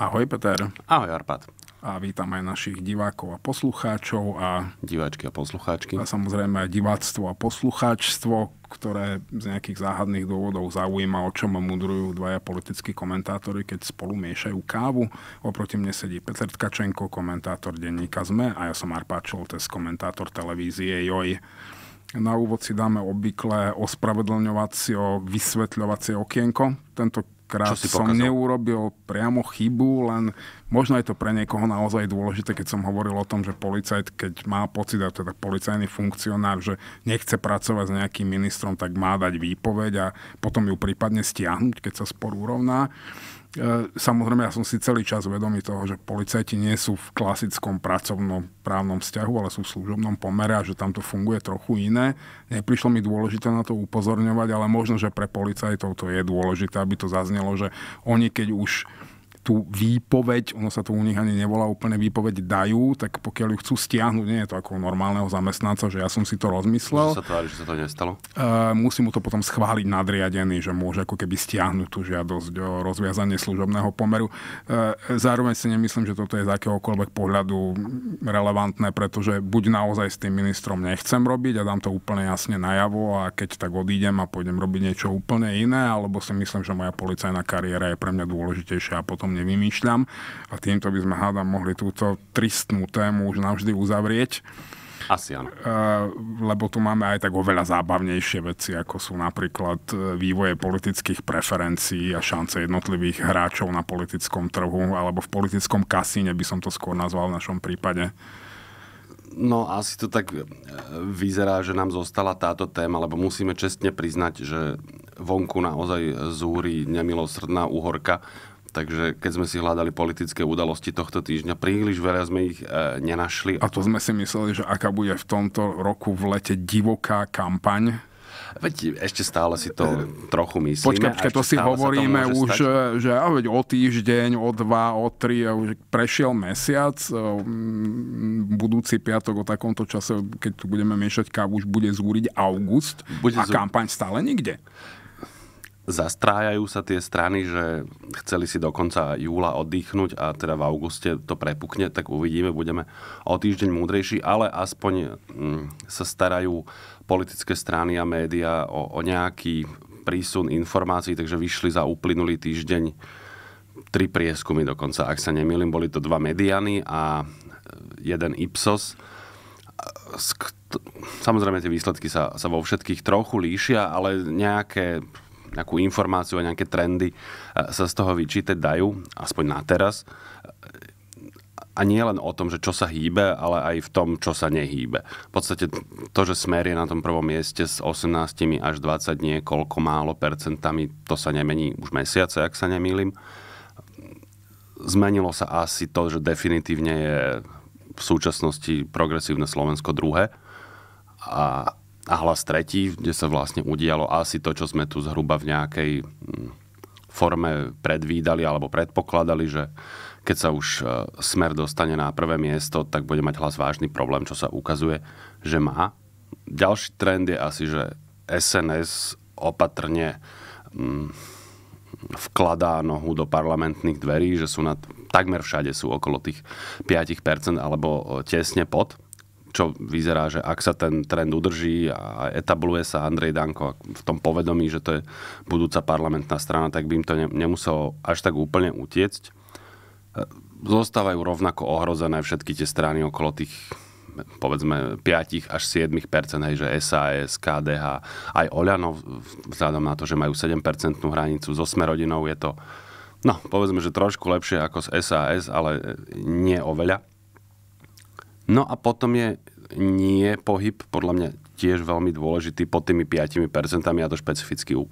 Ahoj Peter. Ahoj Arpad. A vítam aj našich divákov a poslucháčov. A, Diváčky a poslucháčky. A samozrejme aj diváctvo a poslucháčstvo, ktoré z nejakých záhadných dôvodov zaujíma, o čom mudrujú dvaja politickí komentátori, keď spolu miešajú kávu. Oproti mne sedí Peter Tkačenko, komentátor denníka ZME a ja som Arpad Čoltes, komentátor televízie JOJ. Na úvod si dáme obvykle ospravedlňovacie, vysvetľovacie okienko. Tento Krát som neurobil priamo chybu, len možno je to pre niekoho naozaj dôležité, keď som hovoril o tom, že policajt, keď má pocit, a teda policajný funkcionár, že nechce pracovať s nejakým ministrom, tak má dať výpoveď a potom ju prípadne stiahnuť, keď sa spor urovná. E, samozrejme, ja som si celý čas vedomý toho, že policajti nie sú v klasickom pracovnom právnom vzťahu, ale sú v služobnom pomere a že tam to funguje trochu iné. Neprišlo mi dôležité na to upozorňovať, ale možno, že pre policajtov to je dôležité, aby to zaznelo, že oni keď už tú výpoveď, ono sa to u nich ani nevolá úplne výpoveď, dajú, tak pokiaľ ju chcú stiahnuť, nie je to ako normálneho zamestnanca, že ja som si to rozmyslel. Môže sa tvári, že sa to nestalo? Uh, musí mu to potom schváliť nadriadený, že môže ako keby stiahnuť tú žiadosť o rozviazanie služobného pomeru. Uh, zároveň si nemyslím, že toto je z akéhokoľvek pohľadu relevantné, pretože buď naozaj s tým ministrom nechcem robiť a dám to úplne jasne najavo a keď tak odídem a pôjdem robiť niečo úplne iné, alebo si myslím, že moja policajná kariéra je pre mňa dôležitejšia a potom hádam nevymýšľam a týmto by sme hádam mohli túto tristnú tému už navždy uzavrieť. Asi áno. Lebo tu máme aj tak oveľa zábavnejšie veci, ako sú napríklad e, vývoje politických preferencií a šance jednotlivých hráčov na politickom trhu alebo v politickom kasíne by som to skôr nazval v našom prípade. No asi to tak e, vyzerá, že nám zostala táto téma, lebo musíme čestne priznať, že vonku naozaj zúri nemilosrdná úhorka. Takže keď sme si hľadali politické udalosti tohto týždňa, príliš veľa sme ich e, nenašli. A to sme si mysleli, že aká bude v tomto roku v lete divoká kampaň. Veď ešte stále si to trochu myslíme. Počkaj, počkaj to si hovoríme to už, stať. že a veď o týždeň, o dva, o tri, už prešiel mesiac, e, budúci piatok o takomto čase, keď tu budeme miešať kávu, už bude zúriť august bude a zú... kampaň stále nikde zastrájajú sa tie strany, že chceli si do konca júla oddychnúť a teda v auguste to prepukne, tak uvidíme, budeme o týždeň múdrejší, ale aspoň mm, sa starajú politické strany a médiá o, o nejaký prísun informácií, takže vyšli za uplynulý týždeň tri prieskumy dokonca, ak sa nemýlim, boli to dva mediany a e, jeden Ipsos. Samozrejme, tie výsledky sa, sa vo všetkých trochu líšia, ale nejaké nejakú informáciu a nejaké trendy e, sa z toho vyčítať dajú, aspoň na teraz. A nie len o tom, že čo sa hýbe, ale aj v tom, čo sa nehýbe. V podstate to, že Smer je na tom prvom mieste s 18 až 20 niekoľko málo percentami, to sa nemení už mesiace, ak sa nemýlim. Zmenilo sa asi to, že definitívne je v súčasnosti progresívne Slovensko druhé a, a hlas tretí, kde sa vlastne udialo asi to, čo sme tu zhruba v nejakej hm, forme predvídali alebo predpokladali, že keď sa už e, smer dostane na prvé miesto, tak bude mať hlas vážny problém, čo sa ukazuje, že má. Ďalší trend je asi, že SNS opatrne hm, vkladá nohu do parlamentných dverí, že sú na, takmer všade sú okolo tých 5% alebo e, tesne pod čo vyzerá, že ak sa ten trend udrží a etabluje sa Andrej Danko v tom povedomí, že to je budúca parlamentná strana, tak by im to nemuselo až tak úplne utiecť. E, zostávajú rovnako ohrozené všetky tie strany okolo tých povedzme 5 až 7 hej, že SAS, KDH, aj Oľano, vzhľadom na to, že majú 7 hranicu so Smerodinou, je to, no, povedzme, že trošku lepšie ako z SAS, ale nie oveľa. No a potom je nie pohyb, podľa mňa tiež veľmi dôležitý pod tými 5% a to špecificky u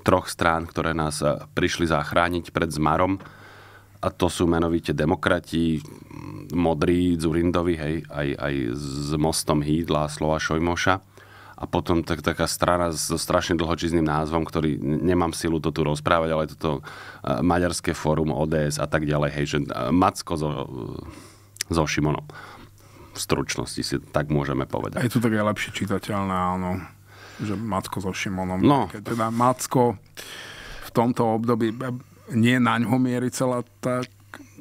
troch strán, ktoré nás e, prišli zachrániť pred zmarom. A to sú menovite demokrati, modrí, Zurindovi, hej, aj, aj s mostom Hídla, Slova Šojmoša. A potom tak, taká strana so strašne dlhočizným názvom, ktorý nemám silu to tu rozprávať, ale toto e, Maďarské fórum, ODS a tak ďalej, hej, že e, Macko so, so Šimonom v stručnosti si tak môžeme povedať. Je to také lepšie čitateľné, áno, že Macko so Šimonom. No. Keď teda Macko v tomto období nie na ňo mierí celá tá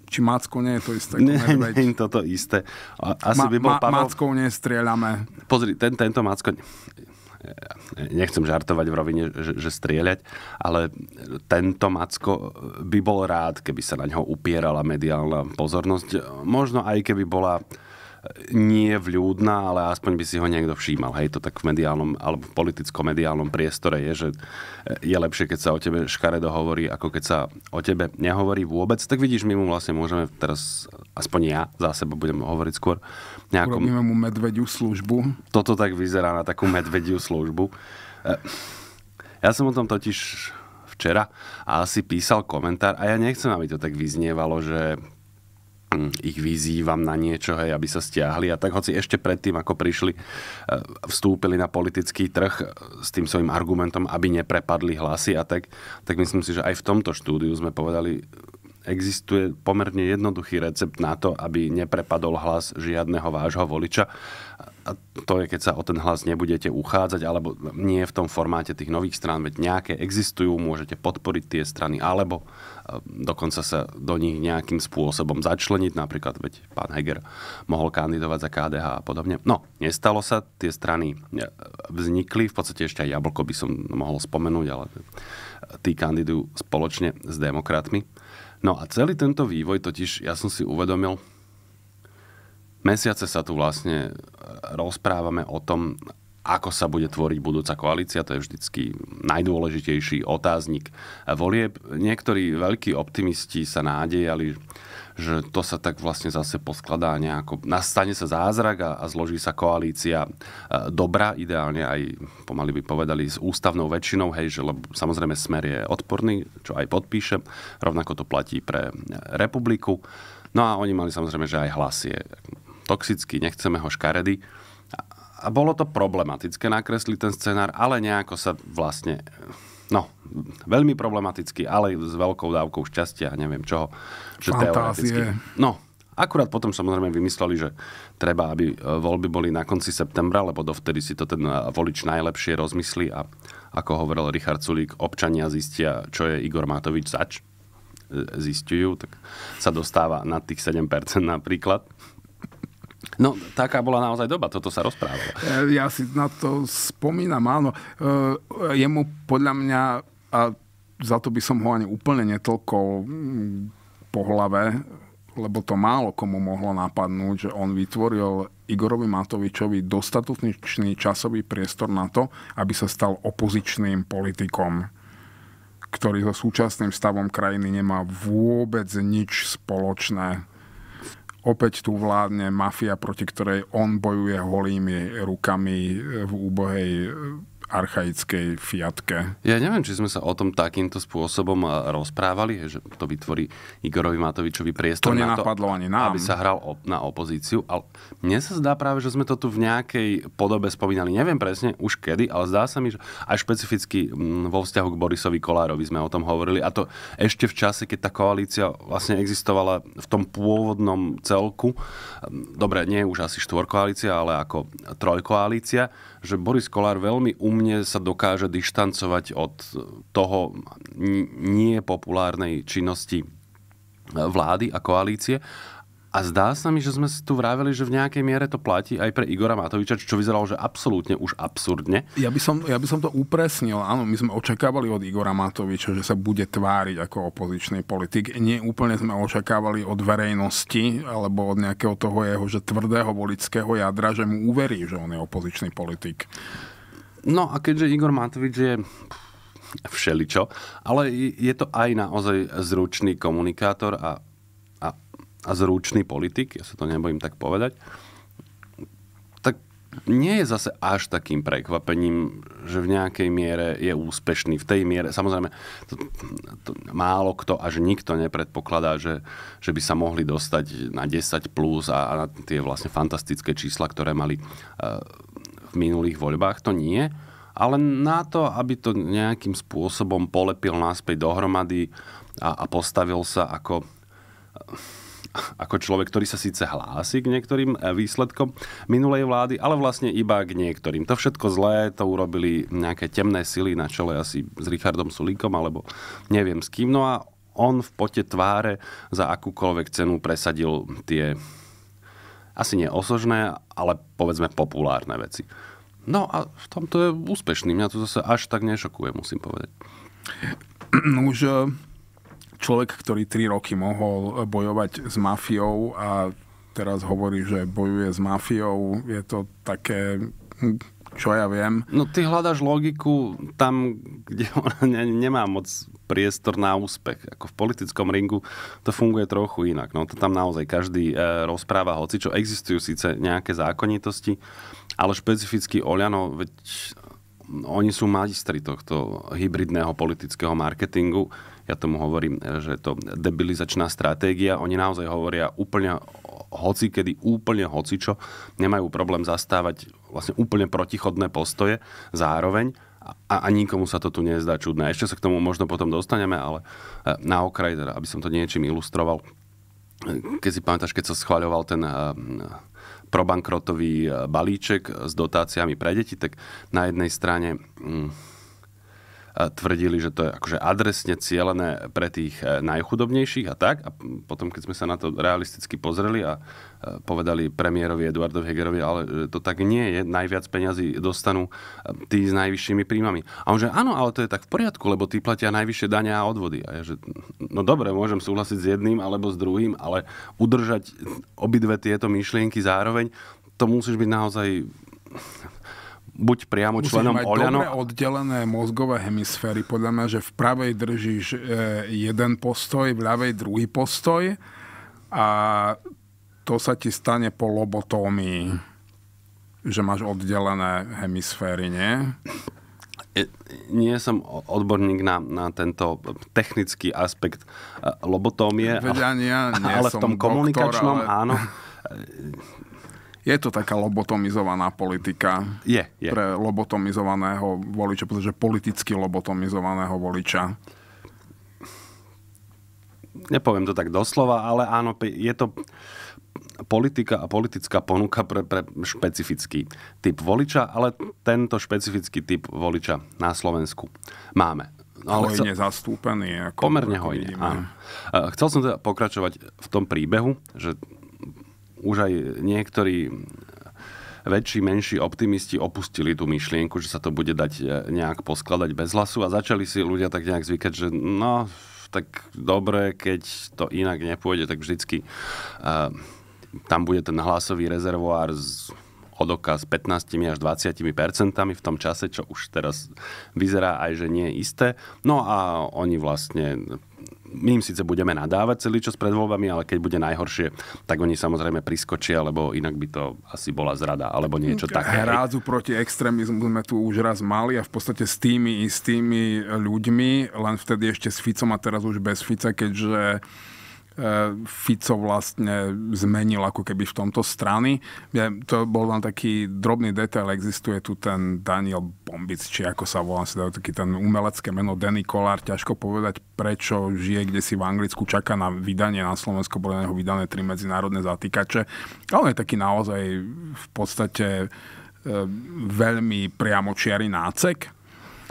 či Mackou nie je to isté. Nie, nie je toto isté. Asi ma, by bol Pavel... Mackou nestrieľame. Pozri, ten, tento Macko nechcem žartovať v rovine, že, že strieľať, ale tento Macko by bol rád, keby sa na ňo upierala mediálna pozornosť. Možno aj keby bola nie vľúdna, ale aspoň by si ho niekto všímal. Hej, to tak v mediálnom alebo v politicko-mediálnom priestore je, že e, je lepšie, keď sa o tebe škare dohovorí, ako keď sa o tebe nehovorí vôbec. Tak vidíš, my mu vlastne môžeme teraz, aspoň ja za seba budem hovoriť skôr, nejakom... Urobíme mu medvediu službu. Toto tak vyzerá na takú medvediu službu. E, ja som o tom totiž včera a asi písal komentár a ja nechcem, aby to tak vyznievalo, že ich vyzývam na niečo, hej, aby sa stiahli. A tak hoci ešte predtým, ako prišli, e, vstúpili na politický trh e, s tým svojim argumentom, aby neprepadli hlasy a tak, tak myslím si, že aj v tomto štúdiu sme povedali existuje pomerne jednoduchý recept na to, aby neprepadol hlas žiadneho vášho voliča. A to je, keď sa o ten hlas nebudete uchádzať, alebo nie v tom formáte tých nových strán, veď nejaké existujú, môžete podporiť tie strany, alebo e, dokonca sa do nich nejakým spôsobom začleniť, napríklad veď pán Heger mohol kandidovať za KDH a podobne. No, nestalo sa, tie strany e, vznikli, v podstate ešte aj Jablko by som mohol spomenúť, ale e, tí kandidujú spoločne s demokratmi. No a celý tento vývoj totiž, ja som si uvedomil, mesiace sa tu vlastne e, rozprávame o tom, ako sa bude tvoriť budúca koalícia, to je vždycky najdôležitejší otáznik volieb. Niektorí veľkí optimisti sa nádejali, že to sa tak vlastne zase poskladá nejako. Nastane sa zázrak a, a zloží sa koalícia e, dobra, ideálne aj pomaly by povedali s ústavnou väčšinou, hej, že lebo samozrejme smer je odporný, čo aj podpíšem, rovnako to platí pre republiku. No a oni mali samozrejme, že aj hlas je toxický, nechceme ho škaredy. A bolo to problematické nakresliť ten scenár, ale nejako sa vlastne No, veľmi problematicky, ale s veľkou dávkou šťastia a neviem čoho. Že teoreticky. No, akurát potom samozrejme vymysleli, že treba, aby e, voľby boli na konci septembra, lebo dovtedy si to ten e, volič najlepšie rozmyslí a ako hovoril Richard Sulík, občania zistia, čo je Igor Matovič zač e, zistujú, tak sa dostáva na tých 7% napríklad. No, taká bola naozaj doba, toto sa rozprávalo. E, ja si na to spomínam, áno. E, jemu podľa mňa, a za to by som ho ani úplne netlkol mm, po hlave, lebo to málo komu mohlo napadnúť, že on vytvoril Igorovi Matovičovi dostatočný časový priestor na to, aby sa stal opozičným politikom, ktorý so súčasným stavom krajiny nemá vôbec nič spoločné opäť tu vládne mafia, proti ktorej on bojuje holými rukami v úbohej archaickej fiatke. Ja neviem, či sme sa o tom takýmto spôsobom eh, rozprávali, že to vytvorí Igorovi Matovičovi priestor to na to, ani nám. aby sa hral op- na opozíciu. Ale mne sa zdá práve, že sme to tu v nejakej podobe spomínali. Neviem presne už kedy, ale zdá sa mi, že aj špecificky mm, vo vzťahu k Borisovi Kolárovi sme o tom hovorili. A to ešte v čase, keď tá koalícia vlastne existovala v tom pôvodnom celku. Ehm, dobre, nie už asi štvorkoalícia, ale ako trojkoalícia že Boris Kolár veľmi umne sa dokáže dištancovať od toho nie populárnej činnosti e, vlády a koalície a zdá sa mi, že sme tu vraveli, že v nejakej miere to platí aj pre Igora Matoviča, čo vyzeralo, že absolútne už absurdne. Ja by, som, ja by som to upresnil. Áno, my sme očakávali od Igora Matoviča, že sa bude tváriť ako opozičný politik. Nie úplne sme očakávali od verejnosti alebo od nejakého toho jeho že tvrdého volického jadra, že mu uverí, že on je opozičný politik. No a keďže Igor Matovič je všeličo, ale je to aj naozaj zručný komunikátor a a zručný politik, ja sa to nebojím tak povedať, tak nie je zase až takým prekvapením, že v nejakej miere je úspešný. V tej miere, samozrejme, to, to, málo kto až nikto nepredpokladá, že, že by sa mohli dostať na 10 plus a, a na tie vlastne fantastické čísla, ktoré mali uh, v minulých voľbách, to nie ale na to, aby to nejakým spôsobom polepil náspäť dohromady a, a postavil sa ako ako človek, ktorý sa síce hlási k niektorým eh, výsledkom minulej vlády, ale vlastne iba k niektorým. To všetko zlé, to urobili nejaké temné sily na čele asi s Richardom Sulíkom alebo neviem s kým. No a on v pote tváre za akúkoľvek cenu presadil tie asi neosožné, ale povedzme populárne veci. No a v tomto je úspešný. Mňa to zase až tak nešokuje, musím povedať. No už eh, človek, ktorý tri roky mohol bojovať s mafiou a teraz hovorí, že bojuje s mafiou, je to také hm, čo ja viem. No ty hľadaš logiku tam, kde ona nemá moc priestor na úspech. Ako v politickom ringu to funguje trochu inak. No to tam naozaj každý e, rozpráva hoci, čo existujú síce nejaké zákonitosti, ale špecificky Oliano, veď no, oni sú majstri tohto hybridného politického marketingu ja tomu hovorím, e, že to debilizačná stratégia. Oni naozaj hovoria úplne hoci, kedy úplne hocičo, nemajú problém zastávať vlastne úplne protichodné postoje zároveň a, a nikomu sa to tu nezdá čudné. Ešte sa k tomu možno potom dostaneme, ale e, na okraj, teda, aby som to niečím ilustroval, e, keď si pamätáš, keď sa schváľoval ten probankrotový balíček s dotáciami pre deti, tak na jednej strane mm, tvrdili, že to je akože adresne cieľené pre tých e, najchudobnejších a tak. A potom, keď sme sa na to realisticky pozreli a e, povedali premiérovi Eduardovi Hegerovi, ale e, to tak nie je, najviac peňazí dostanú tí s najvyššími príjmami. A on že áno, ale to je tak v poriadku, lebo tí platia najvyššie dania a odvody. A ja že no dobre, môžem súhlasiť s jedným alebo s druhým, ale udržať obidve tieto myšlienky zároveň, to musíš byť naozaj buď priamo Musíš členom mať Oľano. dobre oddelené mozgové hemisféry. Podľa mňa, že v pravej držíš e, jeden postoj, v ľavej druhý postoj a to sa ti stane po lobotómii, že máš oddelené hemisféry, nie? E, nie som odborník na, na tento technický aspekt e, lobotómie, Veď ale, ja nie ale v tom doktor, komunikačnom ale... áno Je to taká lobotomizovaná politika je, je. pre lobotomizovaného voliča, pretože politicky lobotomizovaného voliča. Nepoviem to tak doslova, ale áno, je to politika a politická ponuka pre, pre špecifický typ voliča, ale tento špecifický typ voliča na Slovensku máme. No, ale hojne chcel... zastúpený. Ako pomerne hojne, áno. E, chcel som teda pokračovať v tom príbehu, že už aj niektorí väčší, menší optimisti opustili tú myšlienku, že sa to bude dať e, nejak poskladať bez hlasu a začali si ľudia tak nejak zvykať, že no, tak dobre, keď to inak nepôjde, tak vždycky uh, tam bude ten hlasový rezervoár z odoka s 15 až 20 percentami v tom čase, čo už teraz vyzerá aj, že nie je isté. No a oni vlastne my im síce budeme nadávať celý čas pred voľbami, ale keď bude najhoršie, tak oni samozrejme priskočia, lebo inak by to asi bola zrada, alebo niečo také. Hrázu proti extrémizmu sme tu už raz mali a v podstate s tými istými ľuďmi, len vtedy ešte s Ficom a teraz už bez Fica, keďže E, Fico vlastne zmenil ako keby v tomto strany. Ja, to bol len taký drobný detail, existuje tu ten Daniel Bombic, či ako sa volá, si dajú taký ten umelecké meno Danny Kolár, ťažko povedať prečo žije kde si v Anglicku, čaká na vydanie na Slovensko, boli na neho vydané tri medzinárodné zatýkače. Ale on je taký naozaj v podstate e, veľmi veľmi priamočiary nácek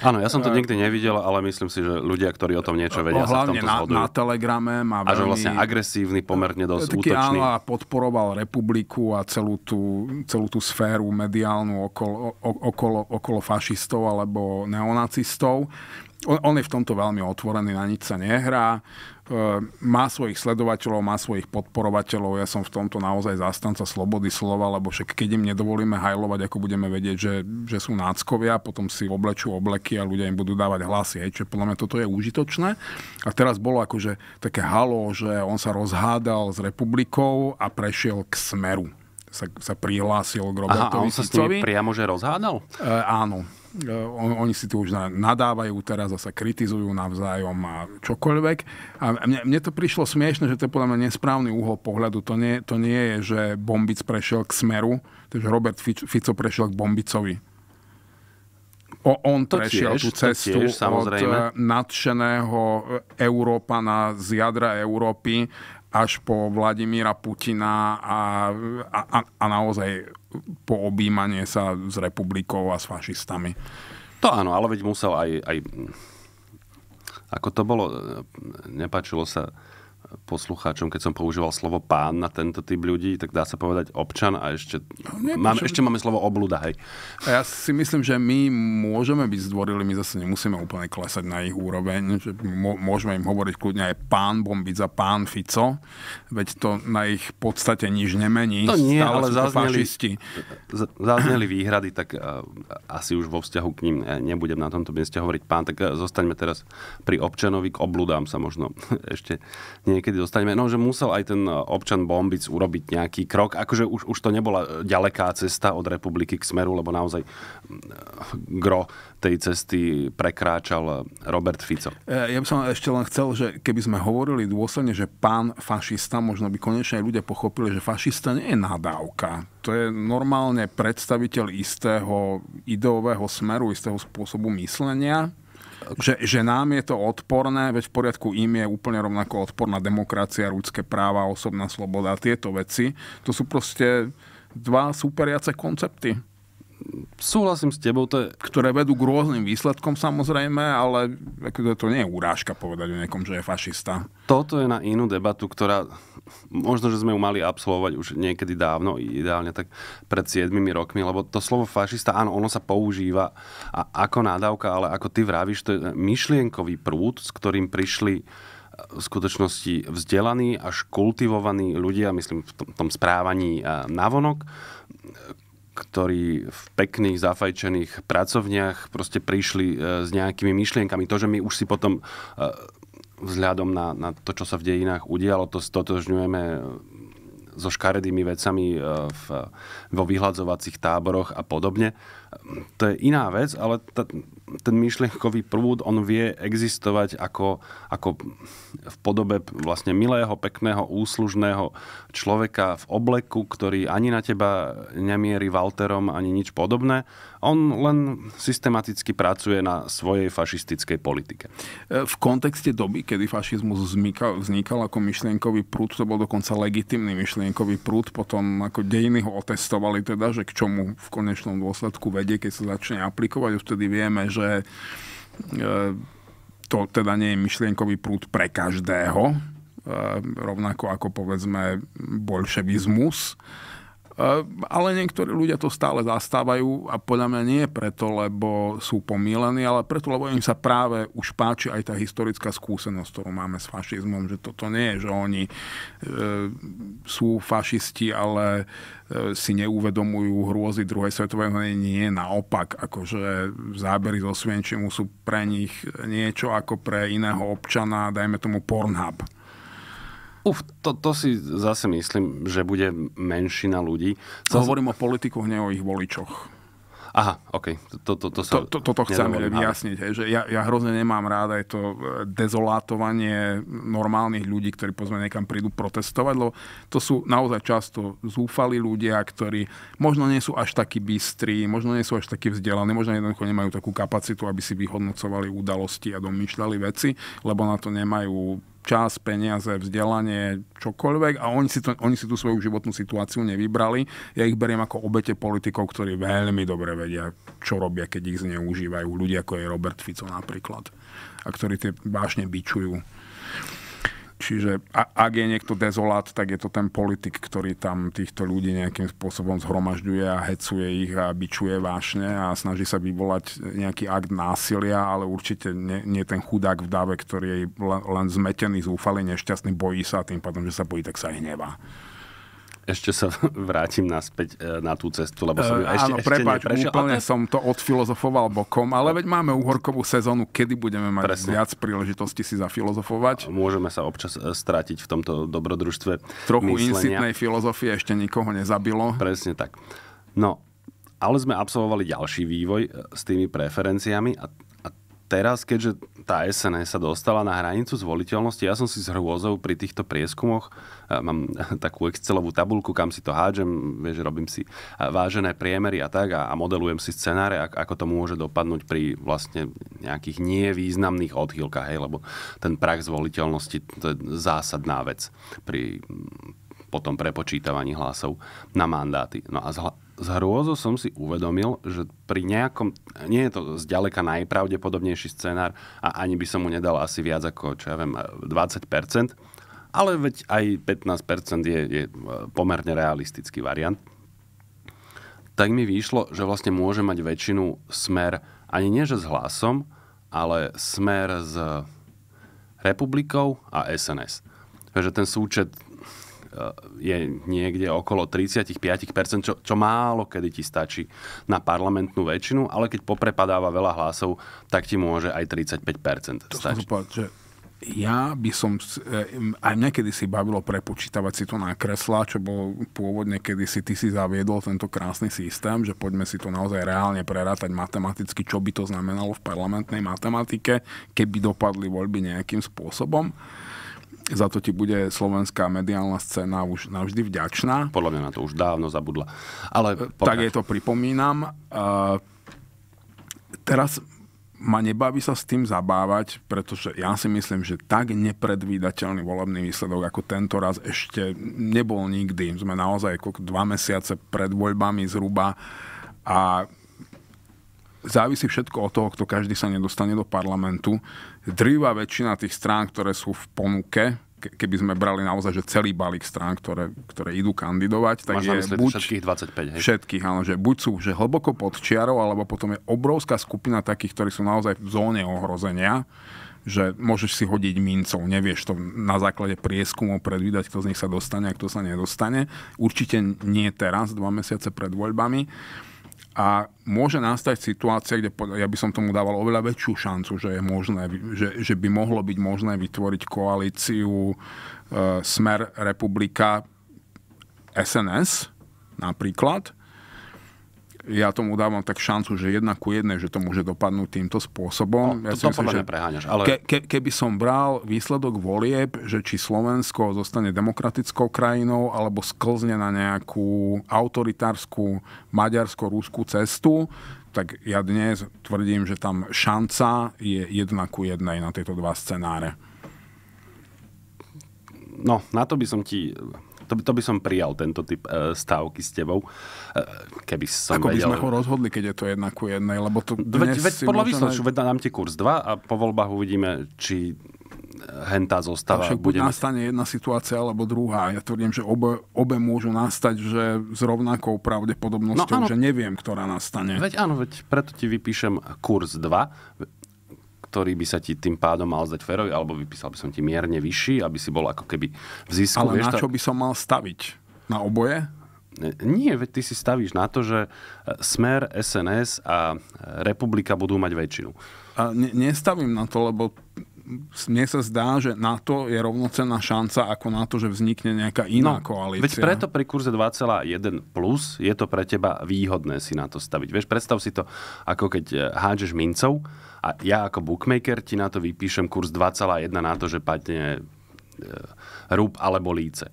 Áno, ja som to eh, nikdy nevidel, ale myslím si, že ľudia, ktorí o tom niečo no, vedia, hlavne sa v tomto na, na Telegrame má veľmi... A že vlastne agresívny, pomerne dosť taký útočný. Áno, podporoval republiku a celú tú, celú tú sféru mediálnu okolo, okolo, okolo fašistov alebo neonacistov. On, on je v tomto veľmi otvorený, na nič sa nehrá. Eh, má svojich sledovateľov, má svojich podporovateľov. Ja som v tomto naozaj zástanca slobody slova, lebo však keď im nedovolíme hajlovať, ako budeme vedieť, že, že sú náckovia, potom si oblečú obleky a ľudia im budú dávať hlasy. Hej, čiže podľa mňa toto je užitočné. A teraz bolo akože také halo, že on sa rozhádal s republikou a prešiel k smeru sa, sa prihlásil k Robertovi Aha, on sa s nimi priamo že rozhádal? E, áno. E, on, oni si tu už nadávajú teraz a sa kritizujú navzájom a čokoľvek. A mne, mne to prišlo smiešne, že to je podľa mňa nesprávny uhol pohľadu. To nie, to nie je, že Bombic prešiel k Smeru, takže Robert Fico prešiel k Bombicovi. O, on to prešiel tiež, tú cestu tiež, samozrejme. od e, nadšeného Európana z jadra Európy až po Vladimíra Putina a, a, a naozaj po objímanie sa s republikou a s fašistami. To áno, ale veď musel aj, aj ako to bolo, nepačilo sa poslucháčom, keď som používal slovo pán na tento typ ľudí, tak dá sa povedať občan a ešte, no, nie, máme, čo... ešte máme slovo oblúda, hej. A ja si myslím, že my môžeme byť zdvorili, my zase nemusíme úplne klesať na ich úroveň, že môžeme im hovoriť kľudne aj pán za pán Fico, veď to na ich podstate nič nemení. To nie, Stále ale zazneli, zazneli výhrady, tak uh, asi už vo vzťahu k ním e, nebudem na tomto mieste hovoriť pán, tak e, zostaňme teraz pri občanovi, k obludám sa možno ešte nie niekedy dostaneme, no že musel aj ten eh, občan Bombic urobiť nejaký krok, akože už, už to nebola eh, ďaleká cesta od republiky k smeru, lebo naozaj eh, gro tej cesty prekráčal Robert Fico. Ja by som ešte len chcel, že keby sme hovorili dôsledne, že pán fašista, možno by konečne aj ľudia pochopili, že fašista nie je nadávka. To je normálne predstaviteľ istého ideového smeru, istého spôsobu myslenia že, že nám je to odporné, veď v poriadku im je úplne rovnako odporná demokracia, ľudské práva, osobná sloboda a tieto veci. To sú proste dva superiace koncepty súhlasím s tebou, to je... Ktoré vedú k rôznym výsledkom samozrejme, ale akože to nie je urážka povedať o niekom, že je fašista. Toto je na inú debatu, ktorá možno, že sme ju mali absolvovať už niekedy dávno, ideálne tak pred 7 rokmi, lebo to slovo fašista, áno, ono sa používa a ako nádavka, ale ako ty vravíš, to je myšlienkový prúd, s ktorým prišli e, v skutočnosti vzdelaní až kultivovaní ľudia, myslím v tom, tom správaní e, navonok, ktorí v pekných, zafajčených pracovniach proste prišli e, s nejakými myšlienkami. To, že my už si potom e, vzhľadom na, na to, čo sa v dejinách udialo, to stotožňujeme e, so škaredými vecami v, vo vyhľadzovacích táboroch a podobne to je iná vec, ale ta, ten myšlienkový prúd, on vie existovať ako, ako v podobe vlastne milého, pekného, úslužného človeka v obleku, ktorý ani na teba nemierí Walterom, ani nič podobné. On len systematicky pracuje na svojej fašistickej politike. E, v kontexte doby, kedy fašizmus vznikal, vznikal ako myšlienkový prúd, to bol dokonca legitimný myšlienkový prúd, potom ako dejiny ho otestovali teda, že k čomu v konečnom dôsledku vedie prípade, keď sa začne aplikovať, už vtedy vieme, že e, to teda nie je myšlienkový prúd pre každého, e, rovnako ako povedzme bolševizmus, Eh, ale niektorí ľudia to stále zastávajú a podľa mňa nie preto, lebo sú pomílení, ale preto, lebo im sa práve už páči aj tá historická skúsenosť, ktorú máme s fašizmom, že toto nie je, že oni e, sú fašisti, ale e, si neuvedomujú hrôzy druhej svetovej vojny. Nie, naopak, akože zábery zo Svienčimu sú pre nich niečo ako pre iného občana, dajme tomu Pornhub. Uf, to, to si zase myslím, že bude menšina ľudí. Cel... Hovorím o politikoch, nie o ich voličoch. Aha, OK. Toto to, to, to, to, to, toto chcem vyjasniť. Hej, že ja, ja hrozne nemám rád aj to e, dezolátovanie normálnych ľudí, ktorí pozme niekam prídu protestovať, lebo to sú naozaj často zúfali ľudia, ktorí možno nie sú až takí bystrí, možno nie sú až takí vzdelaní, možno jednoducho nemajú takú kapacitu, aby si vyhodnocovali udalosti a domýšľali veci, lebo na to nemajú čas, peniaze, vzdelanie, čokoľvek a oni si, to, oni si tú svoju životnú situáciu nevybrali. Ja ich beriem ako obete politikov, ktorí veľmi dobre vedia, čo robia, keď ich zneužívajú ľudia ako je Robert Fico napríklad a ktorí tie vášne bičujú. Čiže ak je niekto dezolát, tak je to ten politik, ktorý tam týchto ľudí nejakým spôsobom zhromažďuje a hecuje ich a bičuje vášne a snaží sa vyvolať nejaký akt násilia, ale určite nie, nie ten chudák v dáve, ktorý je len zmetený, zúfalý, nešťastný, bojí sa a tým pádom, že sa bojí, tak sa hnevá ešte sa vrátim naspäť e, na tú cestu, lebo som ju e, ešte, áno, ešte prepáč, neprešiel. úplne to... som to odfilozofoval bokom, ale veď máme uhorkovú sezónu, kedy budeme mať Presne. viac príležitosti si zafilozofovať. Môžeme sa občas e, stratiť v tomto dobrodružstve Trochu insitnej filozofie ešte nikoho nezabilo. Presne tak. No, ale sme absolvovali ďalší vývoj s tými preferenciami a teraz, keďže tá SNS sa dostala na hranicu zvoliteľnosti, ja som si s hrôzou pri týchto prieskumoch, e, mám takú Excelovú tabulku, kam si to hádžem, vieš, robím si e, vážené priemery a tak a, a modelujem si scenáre, ako to môže dopadnúť pri vlastne nejakých nevýznamných odchýlkach, hej, lebo ten prach zvoliteľnosti to je zásadná vec pri potom prepočítavaní hlasov na mandáty. No a s hrôzo som si uvedomil, že pri nejakom, nie je to zďaleka najpravdepodobnejší scenár a ani by som mu nedal asi viac ako, čo ja viem, 20%, ale veď aj 15% je, je e, pomerne realistický variant, tak mi vyšlo, že vlastne môže mať väčšinu smer ani nie že s hlasom, ale smer s republikou a SNS. Takže ten súčet je niekde okolo 35%, čo, čo málo kedy ti stačí na parlamentnú väčšinu, ale keď poprepadáva veľa hlasov, tak ti môže aj 35% to stačiť. Som že ja by som, e, aj mňa si bavilo prepočítavať si to na kreslá, čo bolo pôvodne, kedy si ty si zaviedol tento krásny systém, že poďme si to naozaj reálne prerátať matematicky, čo by to znamenalo v parlamentnej matematike, keby dopadli voľby nejakým spôsobom za to ti bude slovenská mediálna scéna už navždy vďačná. Podľa mňa na to už dávno zabudla. Ale e, pokaž. Tak je to pripomínam. E, teraz ma nebaví sa s tým zabávať, pretože ja si myslím, že tak nepredvídateľný volebný výsledok ako tento raz ešte nebol nikdy. Sme naozaj ako dva mesiace pred voľbami zhruba a závisí všetko od toho, kto každý sa nedostane do parlamentu. Drýva väčšina tých strán, ktoré sú v ponuke, keby sme brali naozaj, že celý balík strán, ktoré, ktoré idú kandidovať, tak Máš je buď, všetkých 25, hej? Všetkých, áno, že buď sú že hlboko pod čiarou, alebo potom je obrovská skupina takých, ktorí sú naozaj v zóne ohrozenia že môžeš si hodiť mincov, nevieš to na základe prieskumov predvídať, kto z nich sa dostane a kto sa nedostane. Určite nie teraz, dva mesiace pred voľbami a môže nastať situácia, kde ja by som tomu dával oveľa väčšiu šancu, že, je možné, že, že by mohlo byť možné vytvoriť koalíciu e, Smer Republika SNS napríklad, ja tomu dávam tak šancu, že jedna ku jednej, že to môže dopadnúť týmto spôsobom. No, ja to, to myslím, že preháňaš, ale... ke, ke, keby som bral výsledok volieb, že či Slovensko zostane demokratickou krajinou, alebo sklzne na nejakú autoritárskú maďarsko-rúskú cestu, tak ja dnes tvrdím, že tam šanca je jedna ku jednej na tieto dva scenáre. No, na to by som ti to by, to by som prijal, tento typ e, stávky s tebou. E, keby som Ako vedel... by sme ho rozhodli, keď je to jedna ku jednej? Lebo to dnes veď, veď podľa výsledku, veď dám ti kurz 2 a po voľbách uvidíme, či hentá zostáva. Však budeme... buď nastane jedna situácia alebo druhá. Ja tvrdím, že obe, obe môžu nastať že s rovnakou pravdepodobnosťou, no, že neviem, ktorá nastane. Veď áno, veď preto ti vypíšem kurz 2 ktorý by sa ti tým pádom mal zdať ferový, alebo vypísal by som ti mierne vyšší, aby si bol ako keby v zisku. Ale vieš, na čo by som mal staviť? Na oboje? Nie, veď ty si stavíš na to, že e, Smer, SNS a Republika budú mať väčšinu. A ne, nestavím na to, lebo mne sa zdá, že na to je rovnocenná šanca ako na to, že vznikne nejaká iná no, koalícia. Veď preto pri kurze 2,1 plus je to pre teba výhodné si na to staviť. Vieš, predstav si to, ako keď e, hádžeš mincov a ja ako bookmaker ti na to vypíšem kurz 2,1 na to, že padne e, rúb alebo líce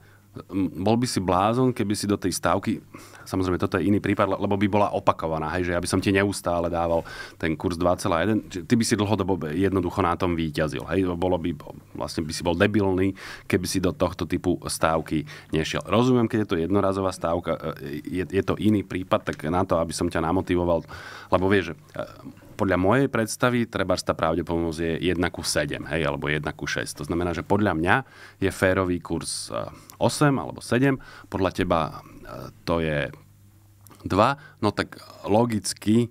bol by si blázon, keby si do tej stávky, samozrejme toto je iný prípad, lebo by bola opakovaná, hej, že ja by som ti neustále dával ten kurz 2,1, ty by si dlhodobo jednoducho na tom výťazil, hej, bolo by, vlastne by si bol debilný, keby si do tohto typu stávky nešiel. Rozumiem, keď je to jednorazová stávka, e, e, je, je to iný prípad, tak na to, aby som ťa namotivoval, lebo vieš, že e, podľa mojej predstavy treba tá pravdepodobnosť je 1 ku 7, hej, alebo 1 ku 6. To znamená, že podľa mňa je férový kurz 8 eh, alebo 7, podľa teba eh, to je 2, no tak logicky eh,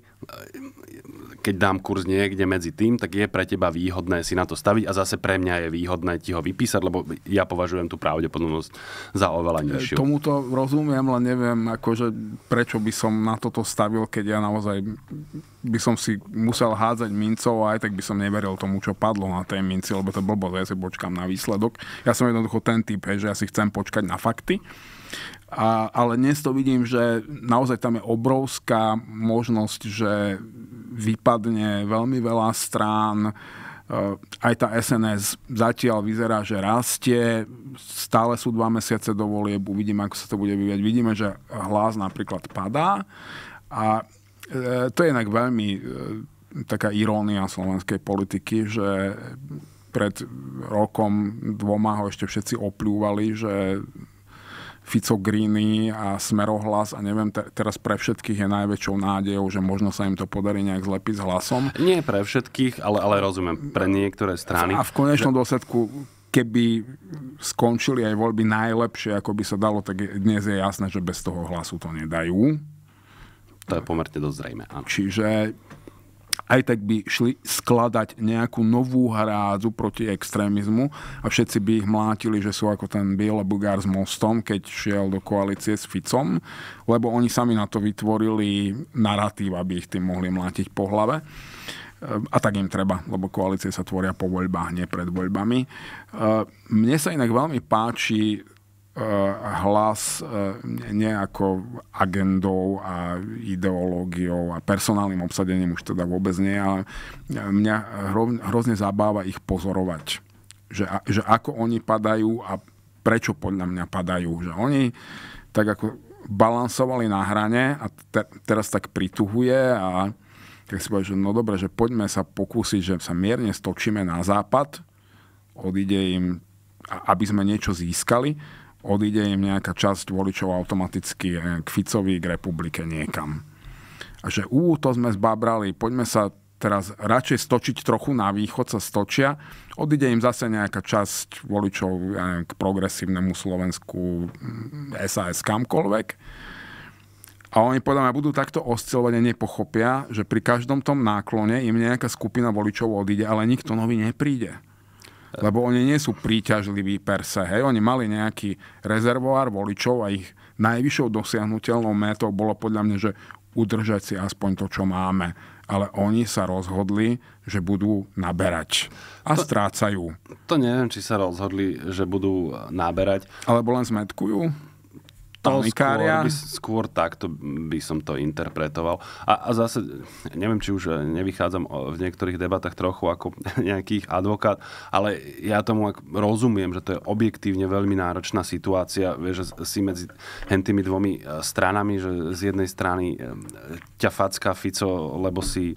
keď dám kurz niekde medzi tým, tak je pre teba výhodné si na to staviť a zase pre mňa je výhodné ti ho vypísať, lebo ja považujem tú pravdepodobnosť za oveľa e, nižšiu. Tomuto rozumiem, len neviem, akože prečo by som na toto stavil, keď ja naozaj by som si musel hádzať mincov a aj tak by som neveril tomu, čo padlo na tej minci, lebo to blbo, ja si počkam na výsledok. Ja som jednoducho ten typ, že ja si chcem počkať na fakty a, ale dnes to vidím, že naozaj tam je obrovská možnosť, že vypadne veľmi veľa strán. E, aj tá SNS zatiaľ vyzerá, že rastie. Stále sú dva mesiace do volieb. Uvidíme, ako sa to bude vyvíjať. Vidíme, že hlas napríklad padá. A e, to je inak veľmi e, taká irónia slovenskej politiky, že pred rokom, dvoma ho ešte všetci opľúvali, že Fico Greeny a Smerohlas a neviem, te, teraz pre všetkých je najväčšou nádejou, že možno sa im to podarí nejak zlepiť s hlasom. Nie pre všetkých, ale, ale rozumiem, pre niektoré strany. A v konečnom že... dôsledku keby skončili aj voľby najlepšie, ako by sa dalo, tak dnes je jasné, že bez toho hlasu to nedajú. To je pomerne dosť zrejme, áno. Čiže aj tak by šli skladať nejakú novú hrádzu proti extrémizmu a všetci by ich mlátili, že sú ako ten Biele Bugár s Mostom, keď šiel do koalície s Ficom, lebo oni sami na to vytvorili narratív, aby ich tým mohli mlátiť po hlave. A tak im treba, lebo koalície sa tvoria po voľbách, nie pred voľbami. Mne sa inak veľmi páči Eh, hlas eh, nejako agendou a ideológiou a personálnym obsadením už teda vôbec nie, ale eh, mňa hrozne zabáva ich pozorovať. Že, že ako oni padajú a prečo podľa mňa padajú. Že oni tak ako balansovali na hrane a te, teraz tak prituhuje a tak si povedal, že no dobre, že poďme sa pokúsiť, že sa mierne stočíme na západ, odíde im, aby sme niečo získali odíde im nejaká časť voličov automaticky eh, k Ficovi, k republike niekam. A že ú, to sme zbabrali, poďme sa teraz radšej stočiť trochu na východ, sa stočia, odíde im zase nejaká časť voličov neviem, k progresívnemu Slovensku, SAS, mm, kamkoľvek. A oni podľa budú takto oscilovať a nepochopia, že pri každom tom náklone im nejaká skupina voličov odíde, ale nikto nový nepríde lebo oni nie sú príťažliví per se. Hej. Oni mali nejaký rezervoár voličov a ich najvyššou dosiahnutelnou métou bolo podľa mňa, že udržať si aspoň to, čo máme. Ale oni sa rozhodli, že budú naberať. A to, strácajú. To neviem, či sa rozhodli, že budú naberať. Alebo len zmetkujú? Polskária. Skôr, by, skôr takto by som to interpretoval. A, a zase, neviem, či už eh, nevychádzam v niektorých debatách trochu ako nejakých advokát, ale ja tomu rozumiem, že to je objektívne veľmi náročná situácia. Vieš, že si medzi tými dvomi eh, stranami, že z jednej strany eh, ťa facká Fico, lebo si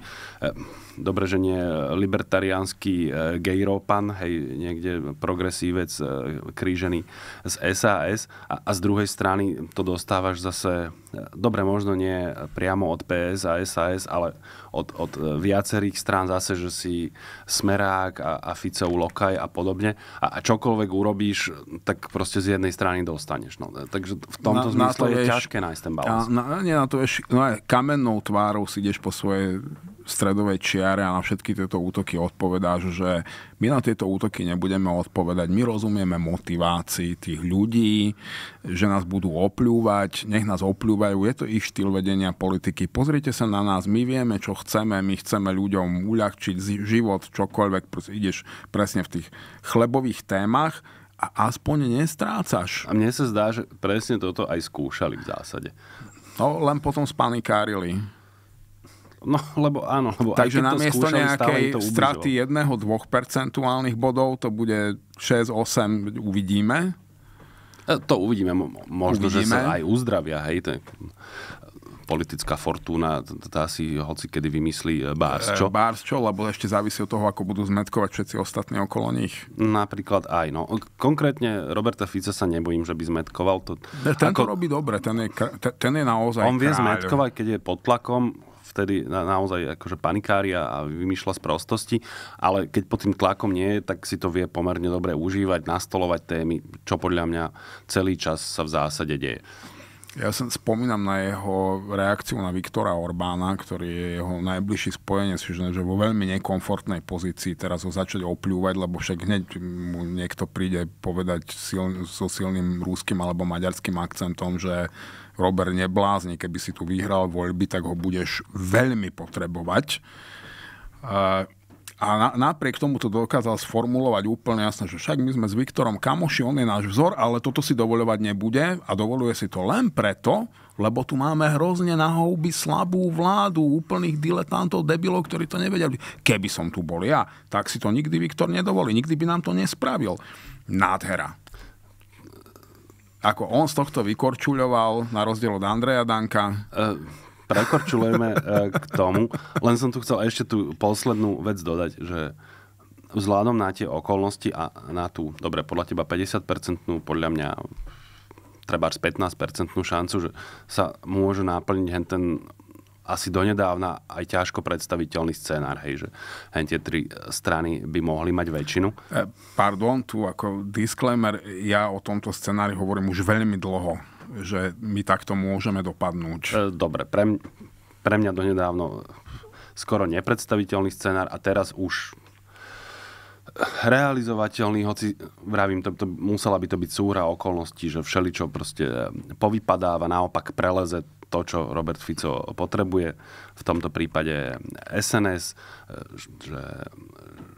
dobre, že nie libertariánsky e, gejropan, hej, niekde progresívec e, krížený z SAS a, a z druhej strany to dostávaš zase, e, dobre, možno nie priamo od PS a SAS, ale od, od viacerých strán zase, že si Smerák a, a Ficov Lokaj a podobne a, a čokoľvek urobíš, tak proste z jednej strany dostaneš. No. Takže v tomto na, zmysle na to je, ťažké nájsť ten balans. Na, na, nie, na to ješ, no, kamennou tvárou si ideš po svojej stredovej čiare a na všetky tieto útoky odpovedáš, že my na tieto útoky nebudeme odpovedať. My rozumieme motivácii tých ľudí, že nás budú opľúvať, nech nás opľúvajú, je to ich štýl vedenia politiky. Pozrite sa na nás, my vieme, čo chceme, my chceme ľuďom uľahčiť život, čokoľvek, proste ideš presne v tých chlebových témach, a aspoň nestrácaš. A mne sa zdá, že presne toto aj skúšali v zásade. No, len potom spanikárili. No, lebo áno. Lebo Takže namiesto nejakej straty 1-2 percentuálnych bodov to bude 6-8, uvidíme. E, to uvidíme, možno, uvidíme. že sa aj uzdravia, hej, to je politická fortúna, tá si hoci kedy vymyslí e, bárs, e, čo? Bárs, čo, lebo ešte závisí od toho, ako budú zmetkovať všetci ostatní okolo nich. Napríklad aj, no. Konkrétne Roberta Fica sa nebojím, že by zmetkoval to. Ten ako... robí dobre, ten je, ten je naozaj On vie kráľ. zmetkovať, keď je pod tlakom, vtedy na, naozaj akože panikária a vymýšľa z prostosti, ale keď pod tým tlakom nie je, tak si to vie pomerne dobre užívať, nastolovať témy, čo podľa mňa celý čas sa v zásade deje. Ja sa spomínam na jeho reakciu na Viktora Orbána, ktorý je jeho najbližší spojenec, čiže že vo veľmi nekomfortnej pozícii teraz ho začať opľúvať, lebo však hneď mu niekto príde povedať so silným rúským alebo maďarským akcentom, že Robert neblázni, keby si tu vyhral voľby, tak ho budeš veľmi potrebovať. Eh, a na, napriek tomu to dokázal sformulovať úplne jasne, že však my sme s Viktorom kamoši, on je náš vzor, ale toto si dovoľovať nebude a dovoluje si to len preto, lebo tu máme hrozne na houby slabú vládu, úplných diletantov, debilov, ktorí to nevedeli. Keby som tu bol ja, tak si to nikdy Viktor nedovolí, nikdy by nám to nespravil. Nádhera ako on z tohto vykorčuľoval, na rozdiel od Andreja Danka? Uh, e, prekorčulujeme e, k tomu. Len som tu chcel ešte tú poslednú vec dodať, že vzhľadom na tie okolnosti a na tú, dobre, podľa teba 50-percentnú, podľa mňa treba 15-percentnú šancu, že sa môže náplniť ten asi donedávna aj ťažko predstaviteľný scenár, hej, že hej, tie tri strany by mohli mať väčšinu. E, pardon, tu ako disclaimer, ja o tomto scenári hovorím už veľmi dlho, že my takto môžeme dopadnúť. E, dobre, pre, mňa, pre mňa donedávno skoro nepredstaviteľný scenár a teraz už realizovateľný, hoci vravím, to, to, musela by to byť súhra okolností, že všeličo proste povypadáva, naopak preleze to, čo Robert Fico potrebuje, v tomto prípade SNS, že,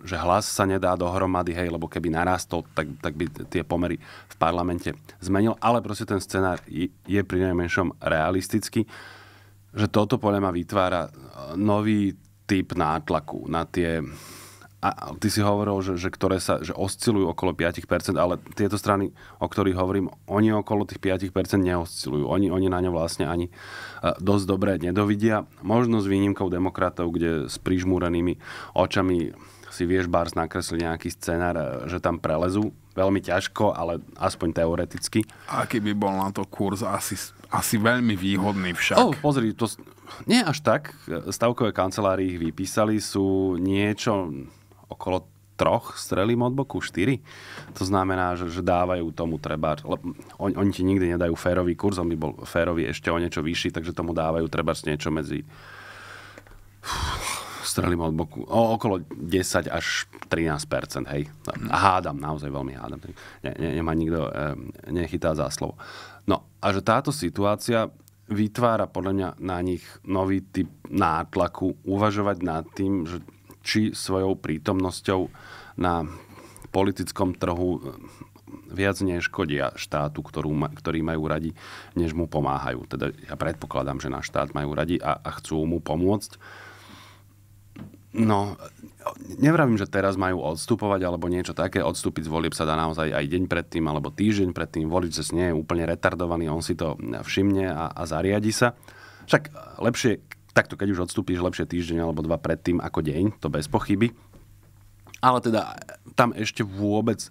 že hlas sa nedá dohromady, hej, lebo keby narastol, tak, tak by tie pomery v parlamente zmenil, ale proste ten scenár je, pri najmenšom realistický, že toto podľa ma vytvára nový typ nátlaku na tie a ty si hovoril, že, že ktoré sa že oscilujú okolo 5%, ale tieto strany, o ktorých hovorím, oni okolo tých 5% neoscilujú. Oni, oni na ňo vlastne ani e, dosť dobre nedovidia. Možno s výnimkou demokratov, kde s prižmúrenými očami si vieš bars nakresliť nejaký scenár, e, že tam prelezú. Veľmi ťažko, ale aspoň teoreticky. A keby bol na to kurz asi, asi veľmi výhodný však. Oh, pozri, to nie až tak. E, stavkové kancelárie ich vypísali, sú niečo okolo troch strelím od boku, štyri. To znamená, že, že dávajú tomu treba, on, oni ti nikdy nedajú férový kurz, on by bol férový ešte o niečo vyšší, takže tomu dávajú treba niečo medzi strelím od boku o, okolo 10 až 13 hej. A hádam, naozaj veľmi hádam. Ne, ne, nemá nikto, e, nechytá za slovo. No a že táto situácia vytvára podľa mňa na nich nový typ nátlaku uvažovať nad tým, že či svojou prítomnosťou na politickom trhu eh, viac neškodia štátu, ktorú, ktorý majú radi, než mu pomáhajú. Teda ja predpokladám, že náš štát majú radi a, a chcú mu pomôcť. No, nevravím, že teraz majú odstupovať alebo niečo také. Odstúpiť z volieb sa dá naozaj aj deň predtým alebo týždeň predtým. Volič sa nie je úplne retardovaný, on si to eh, všimne a, a zariadi sa. Však eh, lepšie Takto, keď už odstúpiš lepšie týždeň alebo dva predtým ako deň, to bez pochyby. Ale teda tam ešte vôbec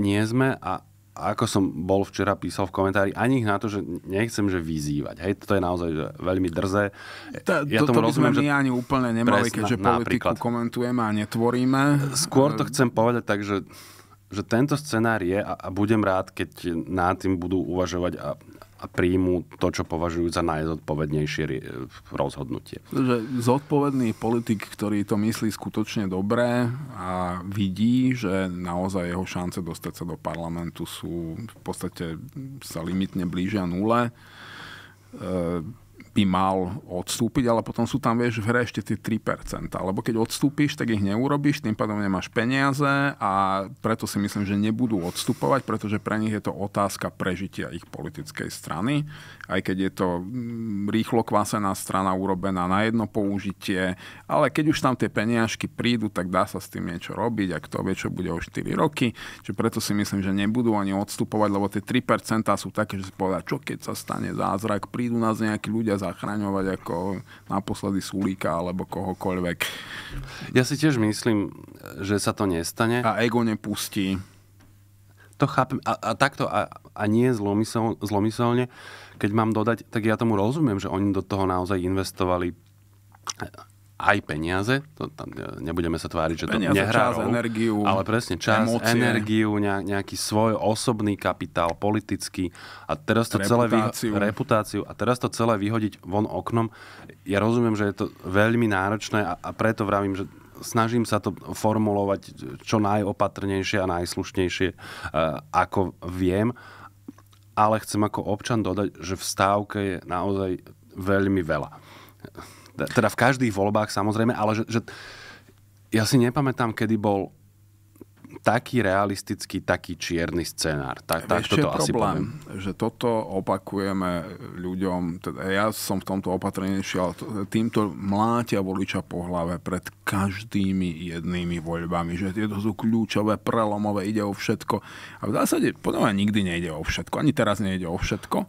nie sme a ako som bol včera písal v komentári, ani na to, že nechcem, že vyzývať. Hej, to je naozaj že veľmi drzé. Ta, ja to, tomu to rozumiem, že... my ani úplne nemali, presne, keďže politiku napríklad. komentujeme a netvoríme. Skôr to ehm. chcem povedať tak, že, že tento scenár je a, a budem rád, keď nad tým budú uvažovať a a príjmu to, čo považujú za najzodpovednejšie rozhodnutie. Že zodpovedný politik, ktorý to myslí skutočne dobre a vidí, že naozaj jeho šance dostať sa do parlamentu sú v podstate sa limitne blížia nule, e, by mal odstúpiť, ale potom sú tam, vieš, v hre ešte tie 3%. Lebo keď odstúpiš, tak ich neurobíš, tým pádom nemáš peniaze a preto si myslím, že nebudú odstupovať, pretože pre nich je to otázka prežitia ich politickej strany aj keď je to mm, rýchlo kvásená strana urobená na jedno použitie, ale keď už tam tie peniažky prídu, tak dá sa s tým niečo robiť a kto vie, čo bude o 4 roky. Čiže preto si myslím, že nebudú ani odstupovať, lebo tie 3% sú také, že si povedia, čo keď sa stane zázrak, prídu nás nejakí ľudia zachraňovať ako naposledy Sulíka alebo kohokoľvek. Ja si tiež myslím, že sa to nestane. A ego nepustí. To chápem. A, a takto, a, a nie zlomysel, zlomyselne keď mám dodať, tak ja tomu rozumiem, že oni do toho naozaj investovali aj peniaze, to, tam e, nebudeme sa tváriť, že to nehrá čas, rolu, energiu, ale presne čas, emócie. energiu, nejaký svoj osobný kapitál, politický a teraz to reputáciu. celé reputáciu a teraz to celé vyhodiť von oknom. Ja rozumiem, že je to veľmi náročné a, a preto vravím, že snažím sa to formulovať čo najopatrnejšie a najslušnejšie, e, ako viem ale chcem ako občan dodať, že v stávke je naozaj veľmi veľa. Teda v každých voľbách samozrejme, ale že, že ja si nepamätám, kedy bol taký realistický, taký čierny scenár. Tak, tak toto asi problém, poviem. že toto opakujeme ľuďom, teda ja som v tomto opatrenejší, ale týmto mláťa voliča po hlave pred každými jednými voľbami, že to sú kľúčové, prelomové, ide o všetko. A v zásade podľa mňa nikdy nejde o všetko, ani teraz nejde o všetko,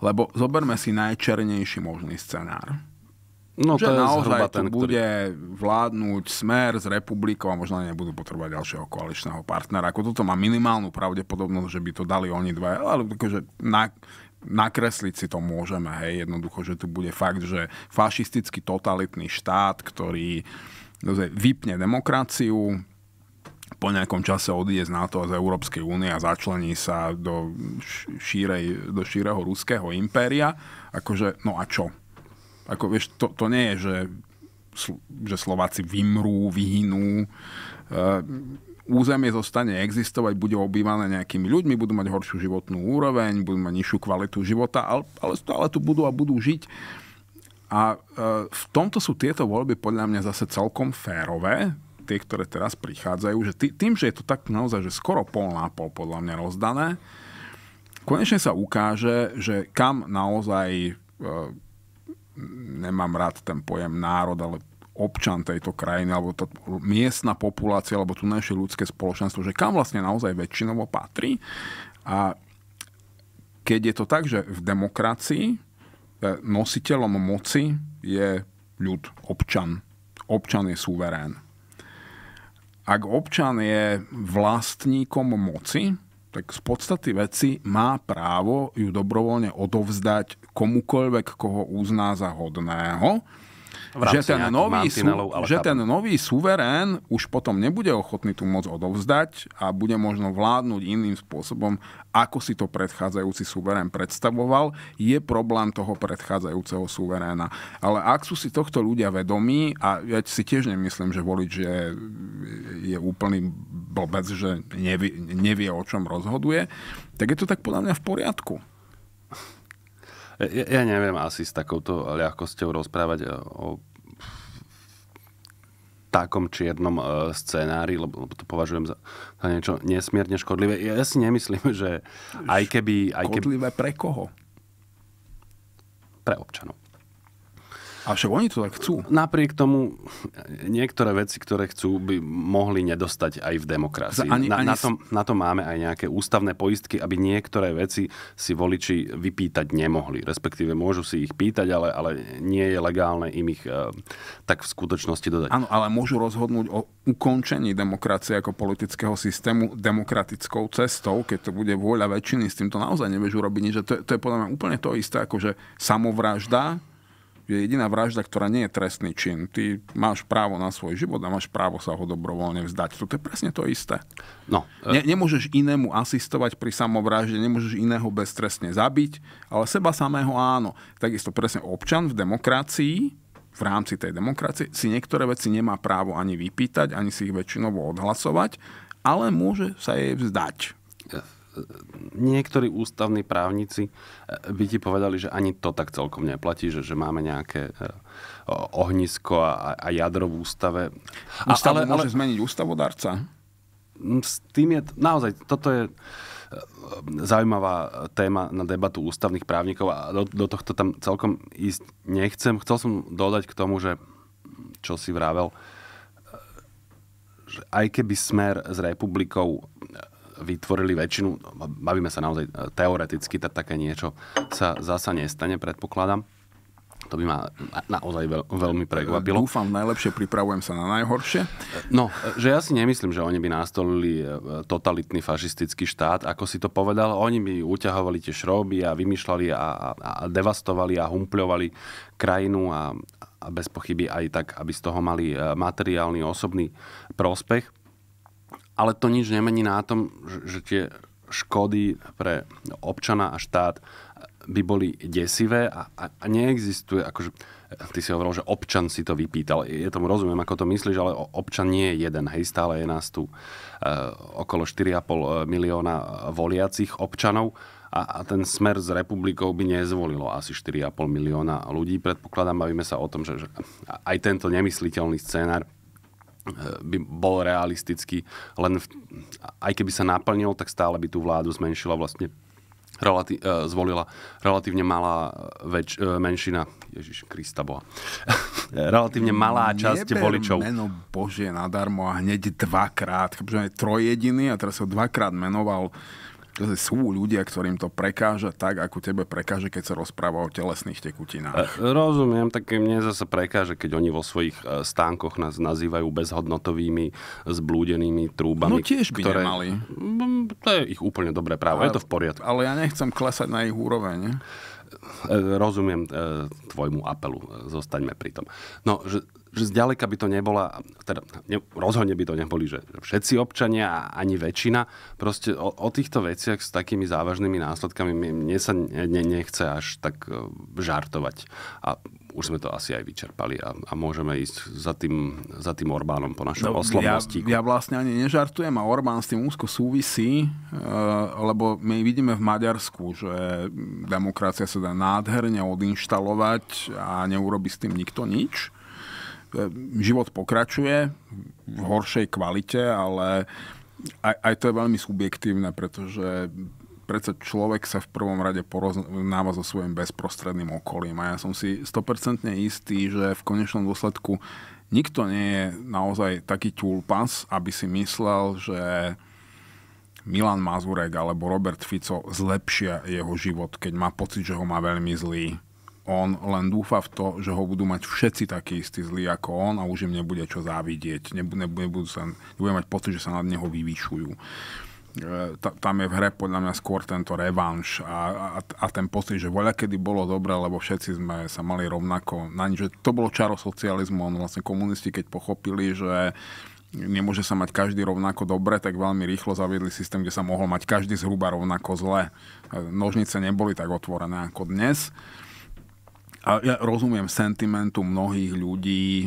lebo zoberme si najčernejší možný scenár No že to je naozaj ten, bude ktorý... vládnuť smer s republikou a možno nebudú potrebovať ďalšieho koaličného partnera. Ako toto má minimálnu pravdepodobnosť, že by to dali oni dva, ale akože na, nakresliť si to môžeme, hej, jednoducho, že tu bude fakt, že fašistický totalitný štát, ktorý vypne demokraciu, po nejakom čase odíde z NATO a z Európskej únie a začlení sa do, šírej, do šíreho ruského impéria. Akože, no a čo? Ako vieš, to, to nie je, že, že Slováci vymrú, vyhynú. Uh, eh, územie zostane existovať, bude obývané nejakými ľuďmi, budú mať horšiu životnú úroveň, budú mať nižšiu kvalitu života, ale, ale stále tu budú a budú žiť. A e, v tomto sú tieto voľby podľa mňa zase celkom férové, tie, ktoré teraz prichádzajú, že tý, tým, že je to tak naozaj, že skoro pol na pol podľa mňa rozdané, konečne sa ukáže, že kam naozaj e, nemám rád ten pojem národ, ale občan tejto krajiny, alebo tá miestna populácia, alebo tu najšie ľudské spoločenstvo, že kam vlastne naozaj väčšinovo patrí. A keď je to tak, že v demokracii e, nositeľom moci je ľud, občan. Občan je suverén. Ak občan je vlastníkom moci, tak z podstaty veci má právo ju dobrovoľne odovzdať komukoľvek, koho uzná za hodného že ten, nový, sú, ale že ten nový suverén už potom nebude ochotný tú moc odovzdať a bude možno vládnuť iným spôsobom, ako si to predchádzajúci suverén predstavoval, je problém toho predchádzajúceho suveréna. Ale ak sú si tohto ľudia vedomí, a ja si tiež nemyslím, že volič je, je úplný blbec, že nevie, nevie, o čom rozhoduje, tak je to tak podľa mňa v poriadku. Ja, ja neviem asi s takouto ľahkosťou rozprávať eh, o takom čiernom eh, scenári, lebo to považujem za, za niečo nesmierne škodlivé. Ja si nemyslím, že aj keby... Aj keby... Škodlivé pre koho? Pre občanov. A však oni to tak chcú. Napriek tomu niektoré veci, ktoré chcú, by mohli nedostať aj v demokracii. Ani, na, ani... Na, to, na to máme aj nejaké ústavné poistky, aby niektoré veci si voliči vypýtať nemohli. Respektíve môžu si ich pýtať, ale, ale nie je legálne im ich e, tak v skutočnosti dodať. Áno, ale môžu rozhodnúť o ukončení demokracie ako politického systému demokratickou cestou, keď to bude vôľa väčšiny, s týmto naozaj nevieš urobiť nič. To, to je podľa mňa úplne to isté, ako že samovražda je jediná vražda, ktorá nie je trestný čin. Ty máš právo na svoj život a máš právo sa ho dobrovoľne vzdať. To je presne to isté. No, e- ne, nemôžeš inému asistovať pri samovražde, nemôžeš iného beztrestne zabiť, ale seba samého áno. Takisto presne občan v demokracii v rámci tej demokracie si niektoré veci nemá právo ani vypýtať, ani si ich väčšinovo odhlasovať, ale môže sa jej vzdať niektorí ústavní právnici e, by ti povedali, že ani to tak celkom neplatí, že, že máme nejaké e, ohnisko a, a jadro v ústave. Ústavu ale, ale, môže zmeniť ústavodárca? Mm, s tým je, naozaj, toto je e, zaujímavá téma na debatu ústavných právnikov a do, do tohto tam celkom ísť nechcem. Chcel som dodať k tomu, že čo si vravel, že aj keby smer s republikou vytvorili väčšinu, no, bavíme sa naozaj e, teoreticky, tak také niečo sa zasa nestane, predpokladám. To by ma naozaj veľ, veľmi e, prekvapilo. Dúfam, najlepšie pripravujem sa na najhoršie. E, no, že ja si nemyslím, že oni by nastolili totalitný fašistický štát, ako si to povedal. Oni by uťahovali tie šroby a vymýšľali a, a, a devastovali a humpľovali krajinu a, a bez pochyby aj tak, aby z toho mali materiálny, osobný prospech ale to nič nemení na tom, že, tie škody pre občana a štát by boli desivé a, a, a neexistuje, akože ty si hovoril, že občan si to vypýtal. Je tomu rozumiem, ako to myslíš, ale občan nie je jeden. Hej, stále je nás tu e, okolo 4,5 eh, milióna voliacich občanov a, a ten smer s republikou by nezvolilo asi 4,5 milióna ľudí. Predpokladám, bavíme sa o tom, že, že aj tento nemysliteľný scénar Eh, by bol realistický, len v, aj keby sa naplnil, tak stále by tú vládu zmenšila vlastne relati- eh, zvolila relatívne malá eh, väč- menšina, Ježiš Krista Boha, relatívne malá časť Neber voličov. meno Bože nadarmo a hneď dvakrát, pretože aj a teraz ho dvakrát menoval sú ľudia, ktorým to prekáža tak, ako tebe prekáže, keď sa rozpráva o telesných tekutinách. E, rozumiem, tak mne zase prekáže, keď oni vo svojich e, stánkoch nás nazývajú bezhodnotovými, zblúdenými trúbami. No tiež by ktoré... nemali. Mm, to je ich úplne dobré právo, ale, je to v poriadku. Ale ja nechcem klesať na ich úroveň. E, rozumiem tvojmu apelu, zostaňme pri tom. No, že že zďaleka by to nebola, teda ne, rozhodne by to neboli, že všetci občania a ani väčšina. Proste o, o týchto veciach s takými závažnými následkami mne sa ne, ne, nechce až tak e, žartovať. A už sme to asi aj vyčerpali a, a môžeme ísť za tým, za tým Orbánom po našom no, oslovnosti. Ja, ja vlastne ani nežartujem a Orbán s tým úzko súvisí, e, lebo my vidíme v Maďarsku, že demokracia sa dá nádherne odinštalovať a neurobi s tým nikto nič. Ehm, život pokračuje v horšej kvalite, ale aj, aj to je veľmi subjektívne, pretože predsa človek sa v prvom rade poroznáva so svojím bezprostredným okolím. A ja som si 100% istý, že v konečnom dôsledku nikto nie je naozaj taký tulpas, aby si myslel, že Milan Mazurek alebo Robert Fico zlepšia jeho život, keď má pocit, že ho má veľmi zlý. On len dúfa v to, že ho budú mať všetci takí istí zlí ako on a už im nebude čo závidieť. Nebude, sa, nebude mať pocit, že sa nad neho vyvyšujú. E, ta, tam je v hre podľa mňa skôr tento revanš a, a, a ten pocit, že voľa kedy bolo dobre, lebo všetci sme sa mali rovnako. Na nič, že to bolo čaro socializmu, on vlastne komunisti, keď pochopili, že nemôže sa mať každý rovnako dobre, tak veľmi rýchlo zaviedli systém, kde sa mohol mať každý zhruba rovnako zle. E, nožnice neboli tak otvorené ako dnes. A ja rozumiem sentimentu mnohých ľudí e,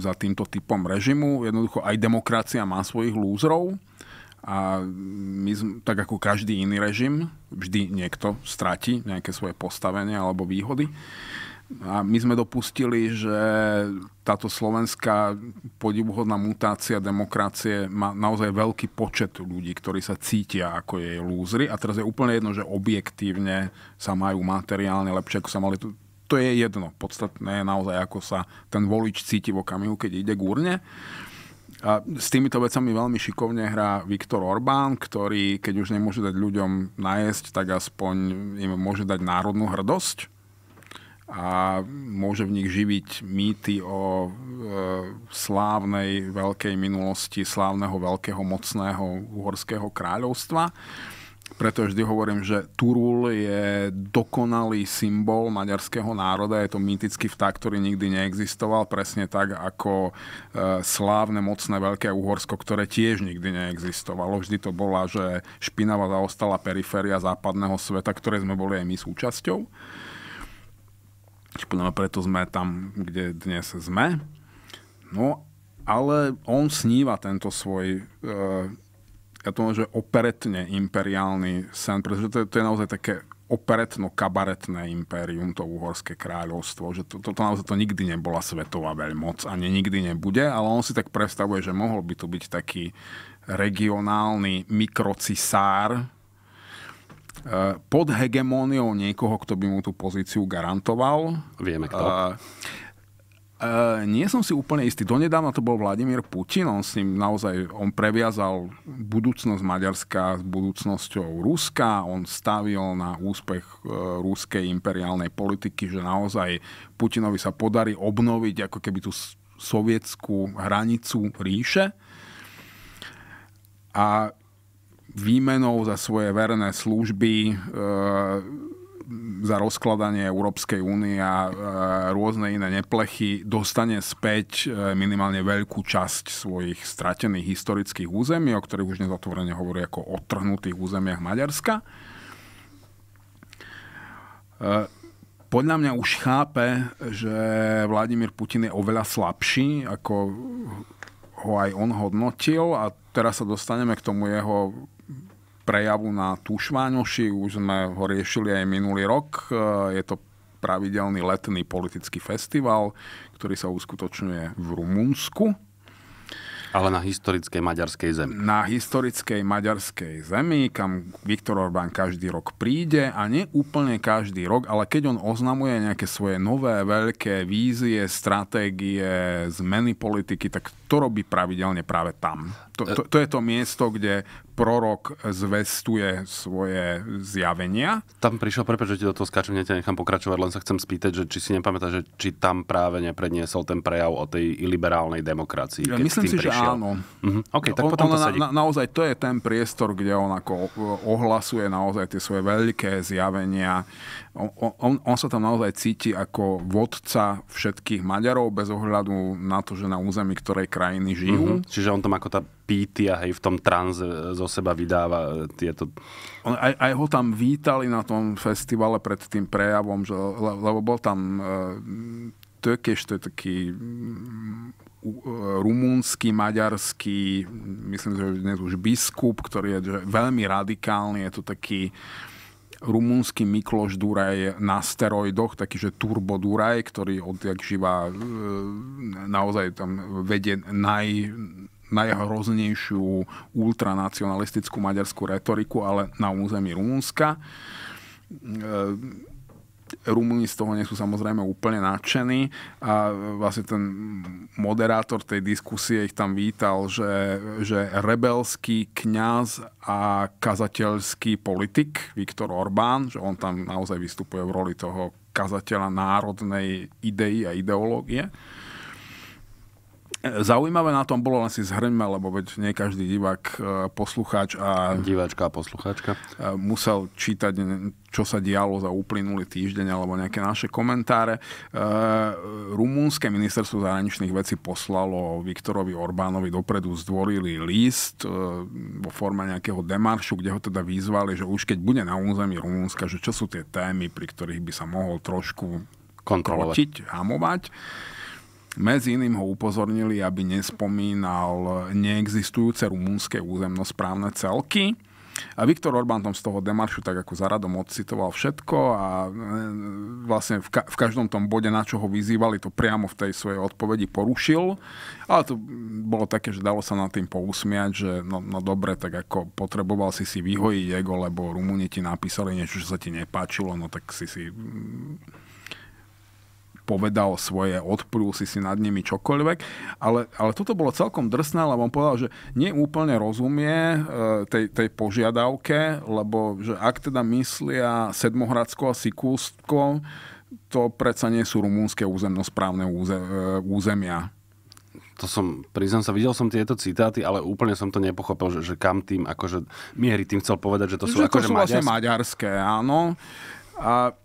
za týmto typom režimu. Jednoducho aj demokracia má svojich lúzrov a my, tak ako každý iný režim, vždy niekto stratí nejaké svoje postavenie alebo výhody. A my sme dopustili, že táto slovenská podivuhodná mutácia demokracie má naozaj veľký počet ľudí, ktorí sa cítia ako jej lúzry. A teraz je úplne jedno, že objektívne sa majú materiálne lepšie, ako sa mali to je jedno. Podstatné je naozaj, ako sa ten volič cíti v okamihu, keď ide k úrne. A s týmito vecami veľmi šikovne hrá Viktor Orbán, ktorý, keď už nemôže dať ľuďom najesť, tak aspoň im môže dať národnú hrdosť a môže v nich živiť mýty o e, slávnej veľkej minulosti slávneho veľkého mocného uhorského kráľovstva. Preto vždy hovorím, že Turul je dokonalý symbol maďarského národa. Je to mýtický vták, ktorý nikdy neexistoval. Presne tak ako e, slávne, mocné Veľké Uhorsko, ktoré tiež nikdy neexistovalo. Vždy to bola, že špinava zaostala periféria západného sveta, ktoré sme boli aj my súčasťou. Preto sme tam, kde dnes sme. No ale on sníva tento svoj e, ja to môžem, operetne imperiálny sen, pretože to je, to je naozaj také operetno-kabaretné impérium, to uhorské kráľovstvo, že toto to, to naozaj to nikdy nebola svetová veľmoc, ani nikdy nebude, ale on si tak predstavuje, že mohol by to byť taký regionálny mikrocisár, e, pod hegemóniou niekoho, kto by mu tú pozíciu garantoval. Vieme kto. E, nie som si úplne istý. Donedávna to bol Vladimír Putin, on s ním naozaj, on previazal budúcnosť Maďarska s budúcnosťou Ruska, on stavil na úspech e, ruskej imperiálnej politiky, že naozaj Putinovi sa podarí obnoviť ako keby tú sovietskú hranicu ríše. A výmenou za svoje verné služby e- za rozkladanie Európskej únie a e, rôzne iné neplechy dostane späť e, minimálne veľkú časť svojich stratených historických území, o ktorých už nezatvorene hovorí ako o trhnutých územiach Maďarska. E, podľa mňa už chápe, že Vladimír Putin je oveľa slabší, ako ho aj on hodnotil a teraz sa dostaneme k tomu jeho prejavu na Tušváňoši, už sme ho riešili aj minulý rok. E, je to pravidelný letný politický festival, ktorý sa uskutočňuje v Rumunsku. Ale na historickej maďarskej zemi. Na historickej maďarskej zemi, kam Viktor Orbán každý rok príde a nie úplne každý rok, ale keď on oznamuje nejaké svoje nové veľké vízie, stratégie, zmeny politiky, tak to robí pravidelne práve tam. To, to, to je to miesto, kde prorok zvestuje svoje zjavenia. Tam prišiel, prepáč, že ti do toho skáčem, ja ťa nechám pokračovať, len sa chcem spýtať, že či si nepamätáš, že či tam práve nepredniesol ten prejav o tej iliberálnej demokracii. Ja myslím si, prišiel. že áno. Uh-huh. Okay, tak on, potom to sedí. Na, naozaj to je ten priestor, kde on ako ohlasuje naozaj tie svoje veľké zjavenia, on, on, on sa tam naozaj cíti ako vodca všetkých Maďarov bez ohľadu na to, že na území ktorej krajiny žijú. Mm-hmm. Čiže on tam ako tá a hej, v tom trans e, zo seba vydáva e, tieto... On, aj, aj ho tam vítali na tom festivale pred tým prejavom, že, le, lebo bol tam e, Tökeš, to je taký mm, e, rumúnsky, maďarský, myslím, že dnes už biskup, ktorý je veľmi radikálny, je to taký rumúnsky Mikloš Duraj na steroidoch, taký že Turbo Duraj, ktorý odjak živá e, naozaj tam vedie naj, najhroznejšiu ultranacionalistickú maďarskú retoriku, ale na území Rumúnska. E, Rumúni z toho nie sú samozrejme úplne nadšení a vlastne ten moderátor tej diskusie ich tam vítal, že, že rebelský kňaz a kazateľský politik Viktor Orbán, že on tam naozaj vystupuje v roli toho kazateľa národnej idei a ideológie. Zaujímavé na tom bolo, len si zhrňme, lebo veď nie každý divák, e, poslucháč a... Diváčka a poslucháčka. E, musel čítať, čo sa dialo za uplynulý týždeň alebo nejaké naše komentáre. E, rumúnske ministerstvo zahraničných vecí poslalo Viktorovi Orbánovi dopredu zdvorilý list vo forme nejakého demaršu, kde ho teda vyzvali, že už keď bude na území Rumúnska, že čo sú tie témy, pri ktorých by sa mohol trošku kontrolovať. hamovať. Medzi iným ho upozornili, aby nespomínal neexistujúce rumúnske územnosprávne celky. A Viktor Orbán tom z toho demaršu tak ako radom odcitoval všetko a e, vlastne v, ka- v každom tom bode, na čo ho vyzývali, to priamo v tej svojej odpovedi porušil. Ale to bolo také, že dalo sa nad tým pousmiať, že no, no dobre, tak ako potreboval si si vyhojiť ego, lebo Rumúni ti napísali niečo, čo sa ti nepáčilo, no tak si si povedal svoje, odprúsi si nad nimi čokoľvek, ale, ale toto bolo celkom drsné, lebo on povedal, že neúplne rozumie e, tej, tej požiadavke, lebo že ak teda myslia Sedmohradsko a Sikústko, to predsa nie sú rumúnske územnosprávne úze, e, územia to som, priznám sa, videl som tieto citáty, ale úplne som to nepochopil, že, že kam tým, akože Miery tým chcel povedať, že to sú že akože sú vlastne maďarské. maďarské, áno. A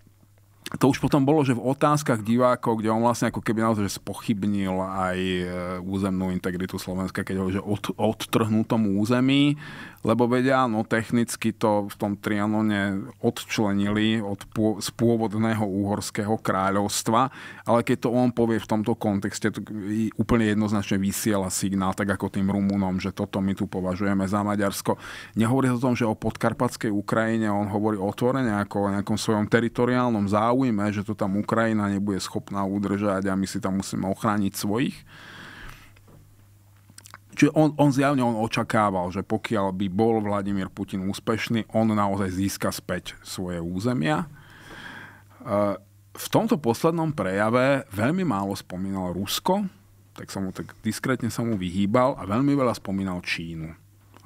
to už potom bolo, že v otázkach divákov, kde on vlastne ako keby naozaj spochybnil aj e, územnú integritu Slovenska, keď hovorí, že od, odtrhnutom území lebo vedia, no technicky to v tom Trianone odčlenili od pô- z pôvodného úhorského kráľovstva, ale keď to on povie v tomto kontexte, to úplne jednoznačne vysiela signál, tak ako tým Rumunom, že toto my tu považujeme za Maďarsko. Nehovorí o tom, že o podkarpatskej Ukrajine, on hovorí otvorene ako o nejakom svojom teritoriálnom záujme, že to tam Ukrajina nebude schopná udržať a my si tam musíme ochrániť svojich. Čiže on, on zjavne on očakával, že pokiaľ by bol Vladimír Putin úspešný, on naozaj získa späť svoje územia. E, v tomto poslednom prejave veľmi málo spomínal Rusko, tak som mu tak diskrétne sa mu vyhýbal a veľmi veľa spomínal Čínu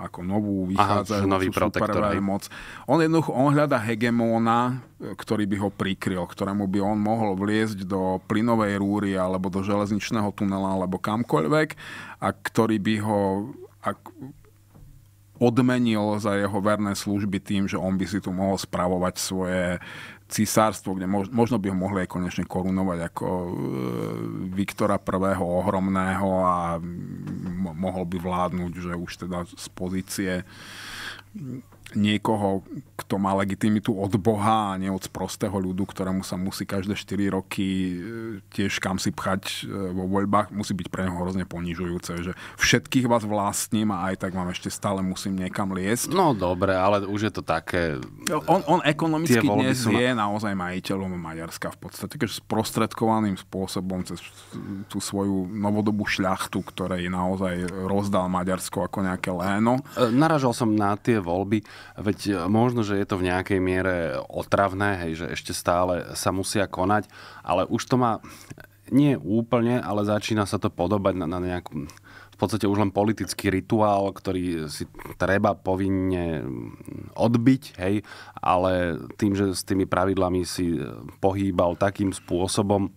ako novú vychádzajúcu supervej moc. On jednoducho on hľada hegemóna, ktorý by ho prikryl, ktorému by on mohol vliezť do plynovej rúry alebo do železničného tunela alebo kamkoľvek a ktorý by ho ak, odmenil za jeho verné služby tým, že on by si tu mohol spravovať svoje cisárstvo, kde mož, možno by ho mohli aj konečne korunovať ako e, Viktora I. ohromného a mohol by vládnuť, že už teda z pozície niekoho, to má legitimitu od Boha a nie od prostého ľudu, ktorému sa musí každé 4 roky e, tiež kam si pchať e, vo voľbách, musí byť pre neho hrozne ponižujúce, že všetkých vás vlastním a aj tak vám ešte stále musím niekam liesť. No dobre, ale už je to také... On, on ekonomicky dnes sú... je naozaj majiteľom Maďarska v podstate, keďže sprostredkovaným spôsobom cez tú svoju novodobú šľachtu, ktorej naozaj rozdal Maďarsko ako nejaké léno. E, naražal som na tie voľby, veď možno, že je to v nejakej miere otravné, hej, že ešte stále sa musia konať, ale už to má nie úplne, ale začína sa to podobať na, na nejakú v podstate už len politický rituál, ktorý si treba povinne odbiť, hej, ale tým, že s tými pravidlami si pohýbal takým spôsobom,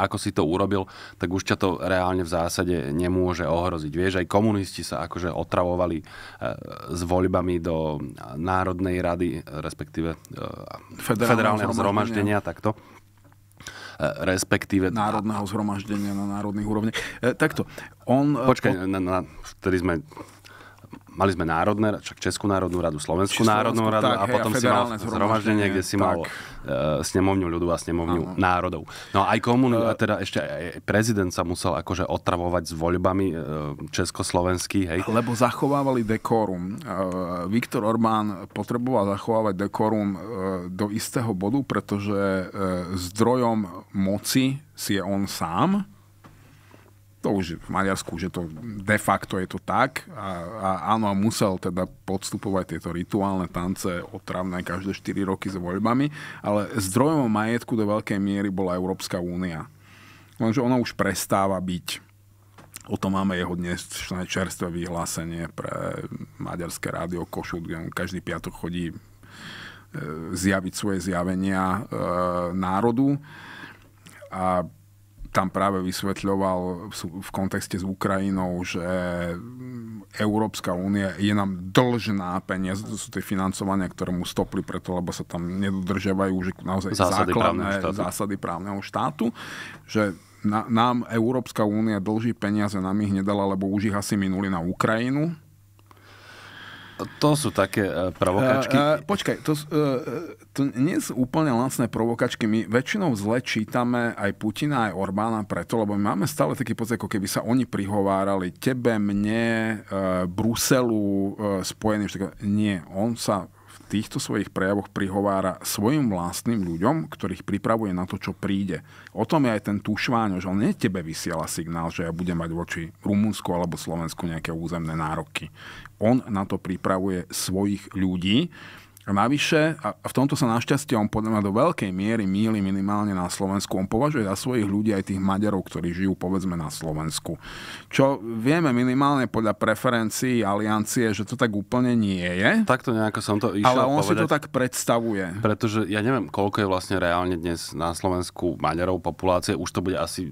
ako si to urobil, tak už ťa to reálne v zásade nemôže ohroziť. Vieš, aj komunisti sa akože otravovali e, s voľbami do Národnej rady, respektíve e, federálneho, federálneho zhromaždenia, takto e, respektíve... Národného zhromaždenia na národných úrovniach. E, takto, on... Počkaj, na, na, vtedy sme mali sme národné, čak Českú národnú radu, Slovenskú Českú národnú radu tak, a potom hej, a si mal zhromaždenie, kde si tak. mal e, uh, snemovňu ľudu a snemovňu Aha. národov. No aj komun, uh, teda ešte aj prezident sa musel akože otravovať s voľbami uh, e, československých, hej. Lebo zachovávali dekorum. Uh, Viktor Orbán potreboval zachovávať dekorum uh, do istého bodu, pretože uh, zdrojom moci si je on sám, to už v Maďarsku, že to de facto je to tak. A, a áno, musel teda podstupovať tieto rituálne tance otravné každé 4 roky s voľbami, ale zdrojom majetku do veľkej miery bola Európska únia. Lenže ona už prestáva byť. O tom máme jeho dnešné čerstvé vyhlásenie pre maďarské rádio Košut, kde každý piatok chodí e, zjaviť svoje zjavenia e, národu. A tam práve vysvetľoval v kontexte s Ukrajinou, že mm, Európska únia je nám dlžná peniaze, to sú tie financovania, ktoré mu stopli preto, lebo sa tam nedodržiavajú už naozaj zásady základné právneho zásady právneho štátu, že na, nám Európska únia dlží peniaze, nám ich nedala, lebo už ich asi minuli na Ukrajinu, to sú také uh, provokačky. Uh, uh, počkaj, to, uh, to nie sú úplne lacné provokačky. My väčšinou zle čítame aj Putina, aj Orbána preto, lebo my máme stále taký pocit, ako keby sa oni prihovárali tebe, mne, uh, Bruselu, uh, Spojeným. Nie, on sa v týchto svojich prejavoch prihovára svojim vlastným ľuďom, ktorých pripravuje na to, čo príde. O tom je aj ten tušváňo, že on nie tebe vysiela signál, že ja budem mať voči Rumunsku alebo Slovensku nejaké územné nároky on na to pripravuje svojich ľudí. A navyše, a v tomto sa našťastie on podľa mňa do veľkej miery míli minimálne na Slovensku. On považuje za svojich ľudí aj tých Maďarov, ktorí žijú povedzme na Slovensku. Čo vieme minimálne podľa preferencií aliancie, že to tak úplne nie je. Takto nejako som to išiel Ale on povedať, si to tak predstavuje. Pretože ja neviem, koľko je vlastne reálne dnes na Slovensku Maďarov populácie. Už to bude asi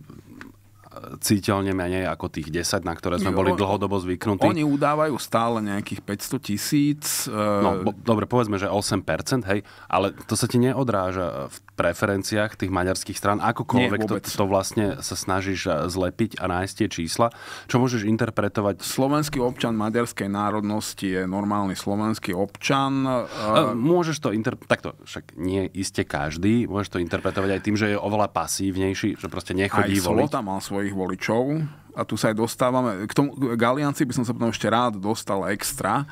cítelne menej ako tých 10, na ktoré sme boli dlhodobo zvyknutí. Oni udávajú stále nejakých 500 tisíc. No, e... No, bo, dobre, povedzme, že 8%, hej, ale to sa ti neodráža v preferenciách tých maďarských strán, akokoľvek Nie, to, to vlastne sa snažíš eh, zlepiť a nájsť tie čísla. Čo môžeš interpretovať? Slovenský občan maďarskej národnosti je normálny slovenský občan. Eh, eh, môžeš to interpretovať, takto však nie iste každý, môžeš to interpretovať aj tým, že je oveľa pasívnejší, že proste nechodí aj voliť. Aj mal svojich voličov a tu sa aj dostávame, k tomu, k by som sa potom ešte rád dostal extra,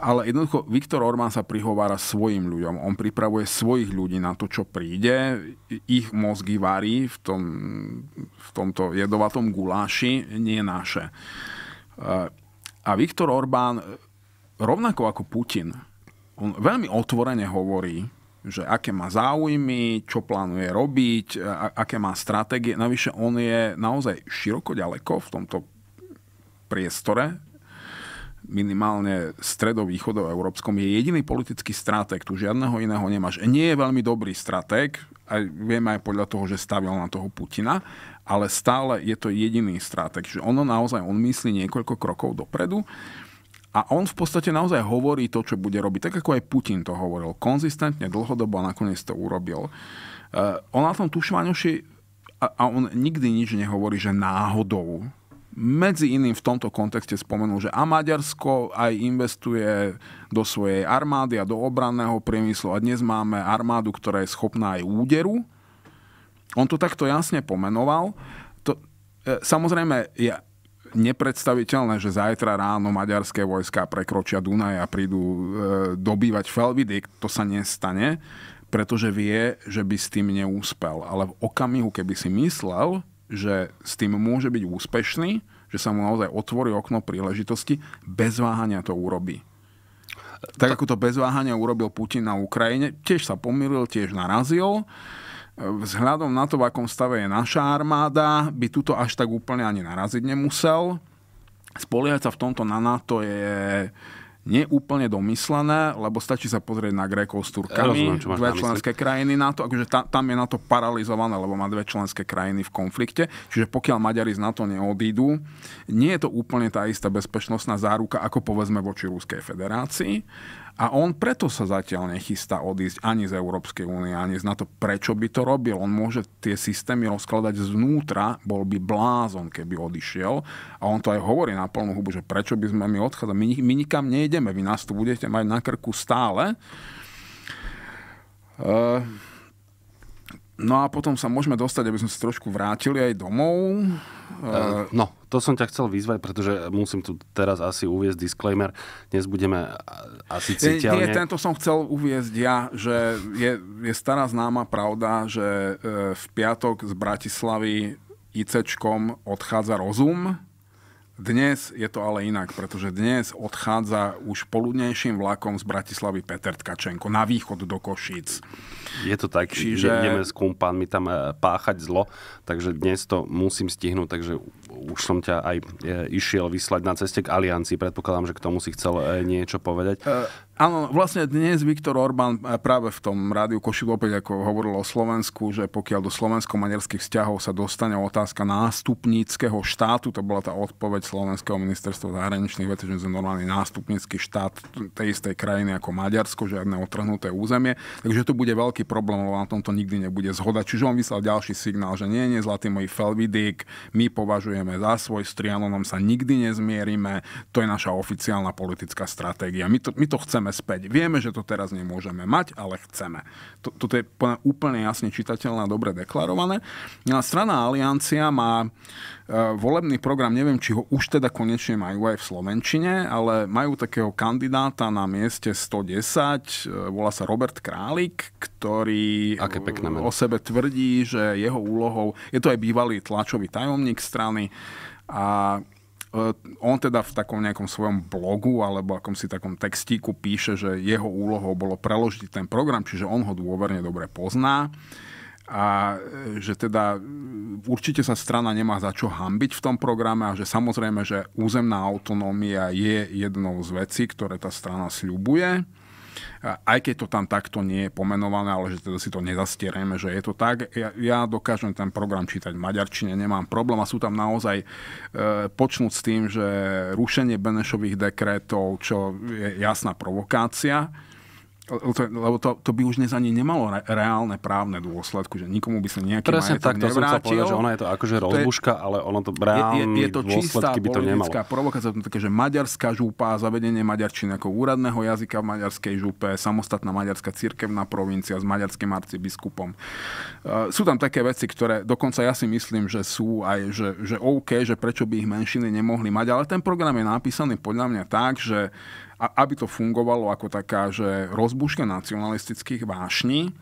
ale jednoducho Viktor Orbán sa prihovára svojim ľuďom. On pripravuje svojich ľudí na to, čo príde. Ich mozgy varí v, tom, v tomto jedovatom guláši, nie naše. Eh, a Viktor Orbán, rovnako ako Putin, on veľmi otvorene hovorí, že aké má záujmy, čo plánuje robiť, eh, aké má stratégie. Navyše on je naozaj široko ďaleko v tomto priestore minimálne stredovýchodov európskom, je jediný politický stratek. Tu žiadneho iného nemáš. Nie je veľmi dobrý stratek, aj viem aj podľa toho, že stavil na toho Putina, ale stále je to jediný stratek. že ono naozaj, on myslí niekoľko krokov dopredu. A on v podstate naozaj hovorí to, čo bude robiť. Tak ako aj Putin to hovoril. Konzistentne, dlhodobo a nakoniec to urobil. Uh, on na tom tušváňoši a, a on nikdy nič nehovorí, že náhodou medzi iným v tomto kontexte spomenul, že a Maďarsko aj investuje do svojej armády a do obranného priemyslu a dnes máme armádu, ktorá je schopná aj úderu. On to takto jasne pomenoval. To, e, samozrejme, je nepredstaviteľné, že zajtra ráno maďarské vojska prekročia Dunaj a prídu e, dobývať Felvidik. To sa nestane, pretože vie, že by s tým neúspel. Ale v okamihu, keby si myslel, že s tým môže byť úspešný, že sa mu naozaj otvorí okno príležitosti, bez váhania to urobí. Tak ako to bez váhania urobil Putin na Ukrajine, tiež sa pomýlil, tiež narazil. Vzhľadom na to, v akom stave je naša armáda, by tuto až tak úplne ani naraziť nemusel. Spoliehať sa v tomto na NATO je, neúplne domyslené, lebo stačí sa pozrieť na Grékov s Turkami, Rozumiem, dve členské krajiny na to, akože ta, tam je na to paralizované, lebo má dve členské krajiny v konflikte, čiže pokiaľ Maďari z NATO neodídu, nie je to úplne tá istá bezpečnostná záruka, ako povedzme voči Ruskej federácii. A on preto sa zatiaľ nechystá odísť ani z Európskej únie, ani z NATO. Prečo by to robil? On môže tie systémy rozkladať znútra, bol by blázon, keby odišiel. A on to aj hovorí na plnú hubu, že prečo by sme my odchádzali. My, my nikam nejdeme, vy nás tu budete mať na krku stále. Uh, No a potom sa môžeme dostať, aby sme sa trošku vrátili aj domov. Eh, no, to som ťa chcel vyzvať, pretože musím tu teraz asi uviezť disclaimer. Dnes budeme eh, asi cítiť. Eh, nie, tento som chcel uviezť ja, že je, je stará známa pravda, že v piatok z Bratislavy ICčkom odchádza rozum dnes je to ale inak, pretože dnes odchádza už poludnejším vlakom z Bratislavy Peter Tkačenko na východ do Košic. Je to tak, Čiže... ideme s kumpánmi tam eh, páchať zlo, takže dnes to musím stihnúť, takže už som ťa aj eh, išiel vyslať na ceste k Aliancii. Predpokladám, že k tomu si chcel eh, niečo povedať. Áno, vlastne dnes Viktor Orbán práve v tom rádiu Košil opäť ako hovoril o Slovensku, že pokiaľ do slovensko-maďarských vzťahov sa dostane otázka nástupníckého štátu, to bola tá odpoveď Slovenského ministerstva zahraničných vecí, že sme normálny nástupnícky štát tej istej krajiny ako Maďarsko, žiadne otrhnuté územie, takže to bude veľký problém, lebo na tomto nikdy nebude zhoda. Čiže on vyslal ďalší signál, že nie, nie, zlatý môj Felvidík, my považujeme za svoj, s Trianonom sa nikdy nezmierime, to je naša oficiálna politická stratégia. My to, my to chceme chceme späť. Vieme, že to teraz nemôžeme mať, ale chceme. Toto je úplne jasne čitateľné a dobre deklarované. No a strana Aliancia má e, volebný program, neviem, či ho už teda konečne majú aj v Slovenčine, ale majú takého kandidáta na mieste 110, e, volá sa Robert Králik, ktorý Aké o sebe tvrdí, že jeho úlohou, je to aj bývalý tlačový tajomník strany, a Eh, on teda v takom nejakom svojom blogu alebo akomsi takom textíku píše, že jeho úlohou bolo preložiť ten program, čiže on ho dôverne dobre pozná a eh, že teda mm, určite sa strana nemá za čo hambiť v tom programe a že samozrejme, že územná autonómia je jednou z vecí, ktoré tá strana sľubuje aj keď to tam takto nie je pomenované, ale že teda si to nezastierajme, že je to tak. Ja, ja dokážem ten program čítať v maďarčine, nemám problém a sú tam naozaj e, počnúť s tým, že rušenie Benešových dekrétov, čo je jasná provokácia, to, lebo to, to by už dnes ani nemalo re, reálne právne dôsledku, že nikomu by sa nejaký Presne tak, to som sa že ona je to akože rozbuška, ale ono to reálne je, je, je to čistá by to nemalo. provokácia, to také, že maďarská župa, zavedenie maďarčiny ako úradného jazyka v maďarskej župe, samostatná maďarská cirkevná provincia s maďarským arcibiskupom. E, sú tam také veci, ktoré dokonca ja si myslím, že sú aj, že, že OK, že prečo by ich menšiny nemohli mať, ale ten program je napísaný podľa mňa tak, že a aby to fungovalo ako taká, že rozbuška nacionalistických vášní,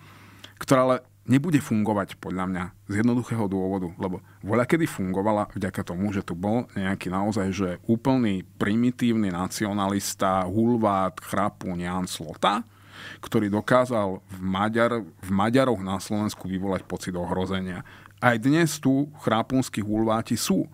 ktorá ale nebude fungovať podľa mňa z jednoduchého dôvodu, lebo voľa kedy fungovala vďaka tomu, že tu bol nejaký naozaj že úplný primitívny nacionalista, hulvát, chrapu, Jan Slota, ktorý dokázal v, Maďar, v Maďaroch na Slovensku vyvolať pocit ohrozenia. Aj dnes tu chrápunskí hulváti sú.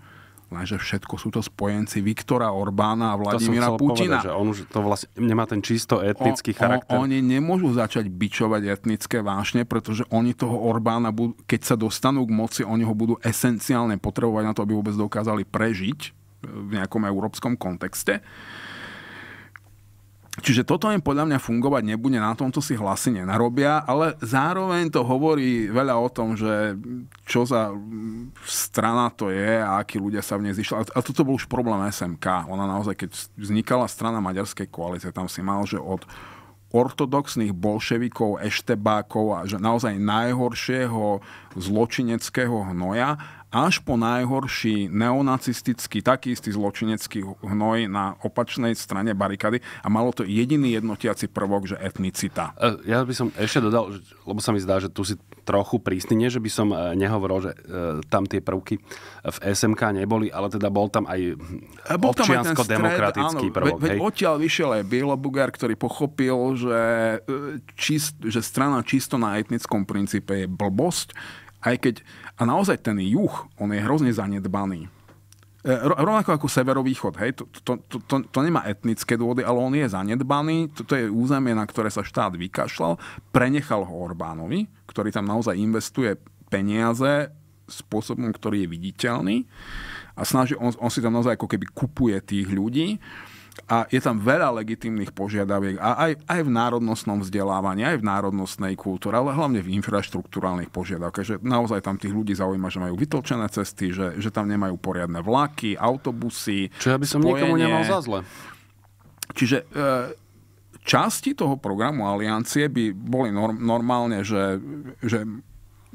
Lenže všetko sú to spojenci Viktora Orbána a Vladimíra Putina. Povedať, že on už to vlastne nemá ten čisto etnický o, charakter. O, oni nemôžu začať bičovať etnické vášne, pretože oni toho Orbána, budú, keď sa dostanú k moci, oni ho budú esenciálne potrebovať na to, aby vôbec dokázali prežiť v nejakom európskom kontexte. Čiže toto im podľa mňa fungovať nebude, na tomto si hlasy nenarobia, ale zároveň to hovorí veľa o tom, že čo za strana to je a akí ľudia sa v nej zišli. A toto bol už problém SMK. Ona naozaj, keď vznikala strana maďarskej koalície, tam si mal, že od ortodoxných bolševikov, eštebákov a že naozaj najhoršieho zločineckého hnoja až po najhorší neonacistický, taký istý zločinecký hnoj na opačnej strane barikady a malo to jediný jednotiaci prvok, že etnicita. E, ja by som ešte dodal, lebo sa mi zdá, že tu si trochu prísny, nie že by som e, nehovoril, že e, tam tie prvky v SMK neboli, ale teda bol tam aj občiansko-demokratický prvok. Veď, veď odtiaľ vyšiel aj Bielobugar, ktorý pochopil, že, čist, že strana čisto na etnickom princípe je blbosť, aj keď a naozaj ten juh, on je hrozne zanedbaný. E, rovnako ako severovýchod, hej, to, to, to, to, to nemá etnické dôvody, ale on je zanedbaný, toto je územie, na ktoré sa štát vykašľal, prenechal ho Orbánovi, ktorý tam naozaj investuje peniaze spôsobom, ktorý je viditeľný a snaží, on, on si tam naozaj ako keby kupuje tých ľudí. Uh, a je tam veľa legitimných požiadaviek a aj, aj v národnostnom vzdelávaní, aj v národnostnej kultúre, ale hlavne v infraštruktúrálnych požiadavkách, že naozaj tam tých ľudí zaujíma, že majú vytlčené cesty, že, že tam nemajú poriadne vlaky, autobusy. Čo ja by som spojenie. nikomu nemal za zle. Čiže e, časti toho programu aliancie by boli norm, normálne, že, že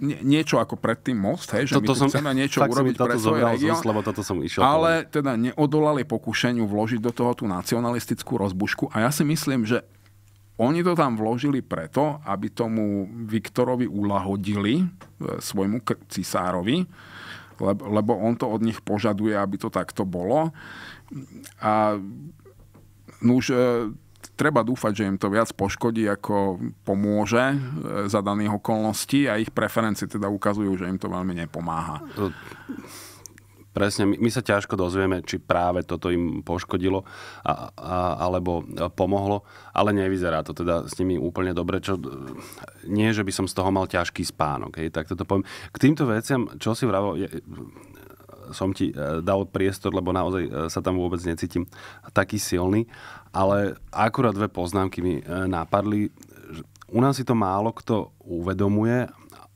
nie, niečo ako predtým most, hej, že toto my som, chceme niečo urobiť pre svoj región, lebo toto som išiel. Ale povedať. teda neodolali pokušeniu vložiť do toho tú nacionalistickú rozbušku a ja si myslím, že oni to tam vložili preto, aby tomu Viktorovi ulahodili, e, svojmu cisárovi, lebo, lebo on to od nich požaduje, aby to takto bolo. A no už e, treba dúfať, že im to viac poškodí, ako pomôže e, za daných okolností a ich preferencie teda ukazujú, že im to veľmi nepomáha. No, presne, my, sa ťažko dozvieme, či práve toto im poškodilo a, a, alebo pomohlo, ale nevyzerá to teda s nimi úplne dobre. Čo, nie, že by som z toho mal ťažký spánok, hej, tak toto poviem. K týmto veciam, čo si vravo, je, som ti e, dal priestor, lebo naozaj e, sa tam vôbec necítim taký silný. Ale akurát dve poznámky mi e, napadli. U nás si to málo kto uvedomuje,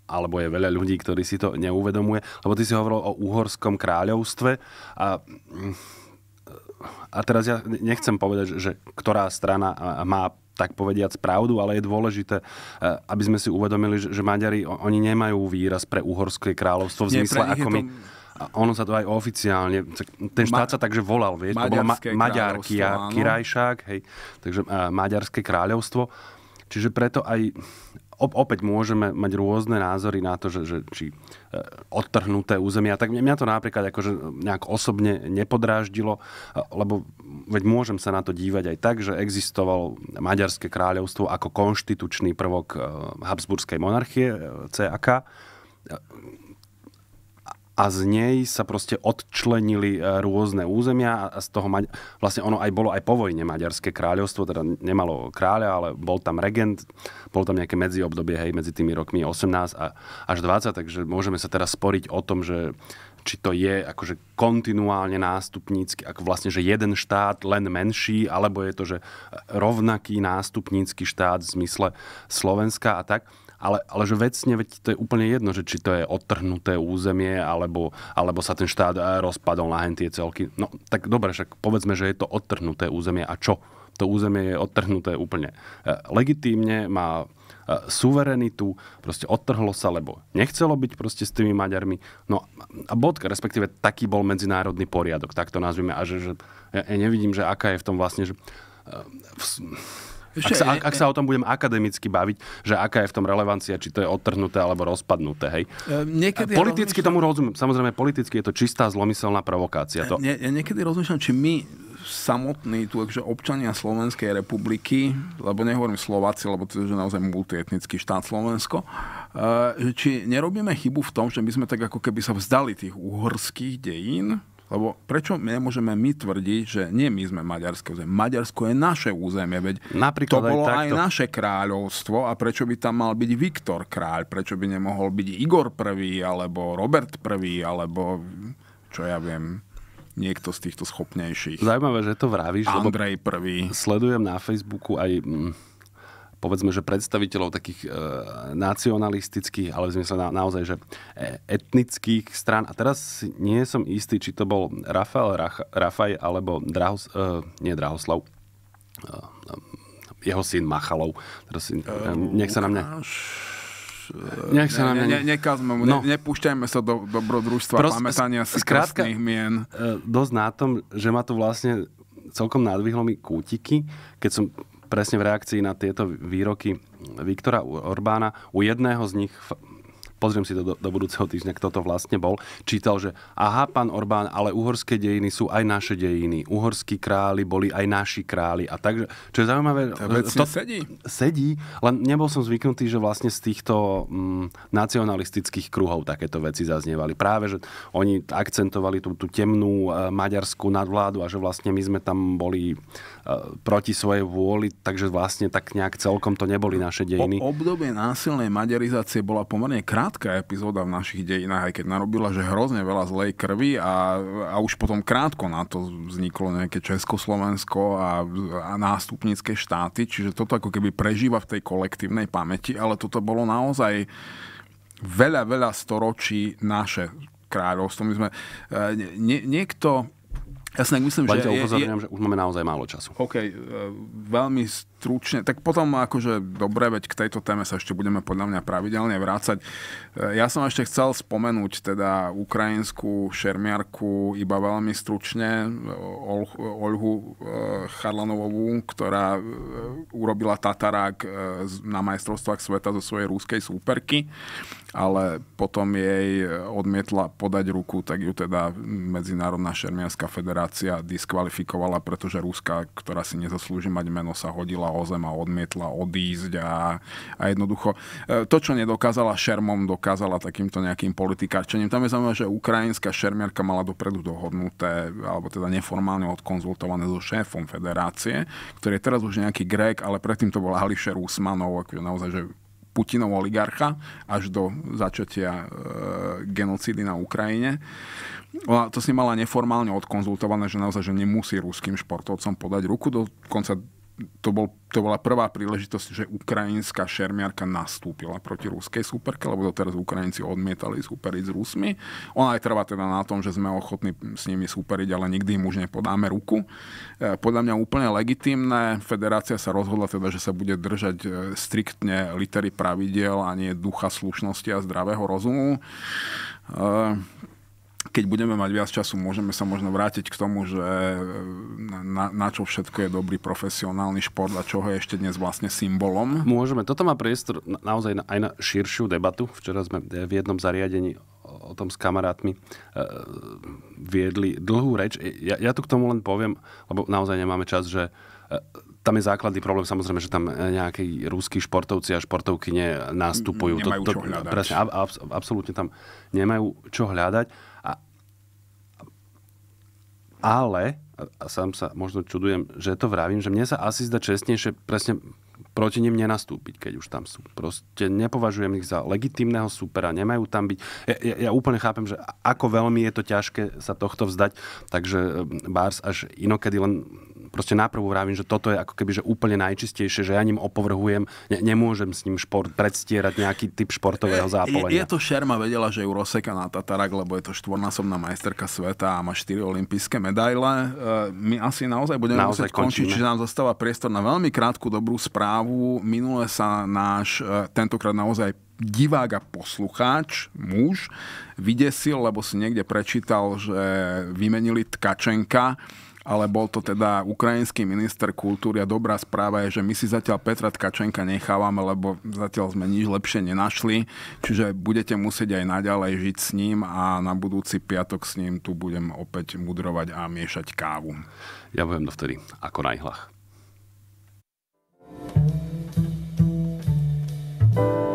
alebo je veľa ľudí, ktorí si to neuvedomuje, lebo ty si hovoril o uhorskom kráľovstve a a teraz ja nechcem povedať, že ktorá strana má tak povediať pravdu, ale je dôležité, e, aby sme si uvedomili, že Maďari, oni nemajú výraz pre uhorské kráľovstvo v zmysle, ako my... To a ono sa to aj oficiálne, ten štát sa takže volal, vieš, to bolo Ma- Maďar Kirajšák, hej, takže uh, Maďarské kráľovstvo. Čiže preto aj opäť môžeme mať rôzne názory na to, že, že či e, odtrhnuté územia. Tak mňa to napríklad akože nejak osobne nepodráždilo, e, lebo veď môžem sa na to dívať aj tak, že existovalo Maďarské kráľovstvo ako konštitučný prvok e, Habsburskej monarchie, CAK a z nej sa proste odčlenili e, rôzne územia a z toho Maď- vlastne ono aj bolo aj po vojne Maďarské kráľovstvo, teda nemalo kráľa, ale bol tam regent, bol tam nejaké medziobdobie, hej, medzi tými rokmi 18 a až 20, takže môžeme sa teraz sporiť o tom, že či to je akože kontinuálne nástupnícky, ako vlastne, že jeden štát len menší, alebo je to, že rovnaký nástupnícky štát v zmysle Slovenska a tak ale, ale že vecne, veď to je úplne jedno, že či to je odtrhnuté územie, alebo, alebo sa ten štát eh, rozpadol na hentie celky. No tak dobre, však povedzme, že je to odtrhnuté územie a čo? To územie je odtrhnuté úplne eh, legitímne, má eh, suverenitu, proste odtrhlo sa, lebo nechcelo byť proste s tými Maďarmi. No a bodka, respektíve taký bol medzinárodný poriadok, tak to nazvime. A že, že ja nevidím, že aká je v tom vlastne, že v, ak sa, ak, ak sa o tom budem akademicky baviť, že aká je v tom relevancia, či to je odtrhnuté alebo rozpadnuté. Hej. Niekedy politicky rozmýšľam... tomu rozumiem. Samozrejme, politicky je to čistá zlomyselná provokácia. To... Ja, ja niekedy rozmýšľam, či my samotní tu, akože občania Slovenskej republiky, lebo nehovorím Slováci, lebo to je naozaj multietnický štát Slovensko, eh, či nerobíme chybu v tom, že my sme tak ako keby sa vzdali tých uhorských dejín, lebo prečo my nemôžeme my tvrdiť, že nie my sme maďarské územie? Maďarsko je naše územie, veď Napríklad to bolo aj, aj naše kráľovstvo a prečo by tam mal byť Viktor kráľ? Prečo by nemohol byť Igor I alebo Robert I alebo čo ja viem niekto z týchto schopnejších. Zaujímavé, že to vravíš. Andrej prvý. Sledujem na Facebooku aj mm, povedzme, že predstaviteľov takých e, nacionalistických, ale v zmysle na, naozaj, že e, etnických strán. A teraz nie som istý, či to bol Rafael Rach, Rafaj alebo Drahos, e, nie Drahoslav, e, e jeho syn Machalov. Teraz, e, e, nech sa na mňa... Nech sa nám... Ne, ne, nekazme mu, no. ne, nepúšťajme sa do dobrodružstva Prost, pamätania si skrátka, mien. Dosť na tom, že ma to vlastne celkom nadvihlo mi kútiky, keď som presne v reakcii na tieto výroky Viktora Orbána. U jedného z nich pozriem si to do, do budúceho týždňa, kto to vlastne bol, čítal, že aha, pán Orbán, ale uhorské dejiny sú aj naše dejiny. Uhorskí králi boli aj naši králi. A takže, čo je zaujímavé... To sedí. Sedí, len nebol som zvyknutý, že vlastne z týchto m, mm, nacionalistických kruhov takéto veci zaznievali. Práve, že oni akcentovali tú, tú temnú e, maďarskú nadvládu a že vlastne my sme tam boli E, proti svojej vôli, takže vlastne tak nejak celkom to neboli naše dejiny. O obdobie násilnej maďarizácie bola pomerne krátka epizóda v našich dejinách, aj keď narobila, že hrozne veľa zlej krvi a, a už potom krátko na to vzniklo nejaké Československo a, a nástupnícke štáty, čiže toto ako keby prežíva v tej kolektívnej pamäti, ale toto bolo naozaj veľa, veľa storočí naše kráľovstvo. My sme, e, nie, niekto ja si myslím, Len že... Je, je... že už máme naozaj málo času. OK, e, veľmi stručne, tak potom akože dobre, veď k tejto téme sa ešte budeme podľa mňa pravidelne vrácať. E, ja som ešte chcel spomenúť teda ukrajinskú šermiarku iba veľmi stručne, Olhu e, Charlanovovú, ktorá e, urobila Tatarák na majstrovstvách sveta zo svojej rúskej súperky, ale potom jej odmietla podať ruku, tak ju teda Medzinárodná šermiarská federácia diskvalifikovala, pretože Ruska, ktorá si nezaslúži mať meno, sa hodila naozaj odmietla odísť a, a jednoducho e, to, čo nedokázala šermom, dokázala takýmto nejakým politikárčením. Tam je zaujímavé, že ukrajinská šermiarka mala dopredu dohodnuté, alebo teda neformálne odkonzultované so šéfom federácie, ktorý je teraz už nejaký Grek, ale predtým to bol Ališer Usmanov, akože naozaj, že Putinov oligarcha až do začatia e, genocídy na Ukrajine. Ona to si mala neformálne odkonzultované, že naozaj, že nemusí ruským športovcom podať ruku. Dokonca to, bol, to bola prvá príležitosť, že ukrajinská šermiarka nastúpila proti ruskej superke, lebo doteraz Ukrajinci odmietali superiť s Rusmi. Ona aj trvá teda na tom, že sme ochotní s nimi superiť, ale nikdy im už nepodáme ruku. E, podľa mňa úplne legitimné. Federácia sa rozhodla teda, že sa bude držať e, striktne litery pravidel a nie ducha slušnosti a zdravého rozumu. E, keď budeme mať viac času, môžeme sa možno vrátiť k tomu, že e, na, na čo všetko je dobrý profesionálny šport a čo je ešte dnes vlastne symbolom. Môžeme. Toto má priestor naozaj aj na širšiu debatu. Včera sme v jednom zariadení o tom s kamarátmi e, viedli dlhú reč. E, ja, ja tu k tomu len poviem, lebo naozaj nemáme čas, že tam je základný problém samozrejme, že tam nejakí rúskí športovci a športovky nenastupujú. Nemajú to, to, čo hľadať. Presne, ab, ab, absolútne tam nemajú čo hľadať ale, a sám sa možno čudujem, že to vravím, že mne sa asi zdá čestnejšie presne proti nim nenastúpiť, keď už tam sú. Proste nepovažujem ich za legitimného supera, nemajú tam byť. Ja, ja, ja úplne chápem, že ako veľmi je to ťažké sa tohto vzdať, takže ehm, Bars až inokedy len proste náprvu vravím, že toto je ako keby že úplne najčistejšie, že ja ním opovrhujem, ne, nemôžem s ním šport predstierať nejaký typ športového zápolenia. Je, je to šerma, vedela, že ju rozseka na Tatarak, lebo je to štvornásobná majsterka sveta a má štyri olympijské medaile. E, my asi naozaj budeme naozaj musieť končiť, čiže nám zostáva priestor na veľmi krátku dobrú správu. Minule sa náš, e, tentokrát naozaj divák a poslucháč, muž, vydesil, lebo si niekde prečítal, že vymenili tkačenka ale bol to teda ukrajinský minister kultúry a dobrá správa je, že my si zatiaľ Petra Tkačenka nechávame, lebo zatiaľ sme nič lepšie nenašli, čiže budete musieť aj naďalej žiť s ním a na budúci piatok s ním tu budem opäť mudrovať a miešať kávu. Ja budem dovtedy ako na ihlach. thank you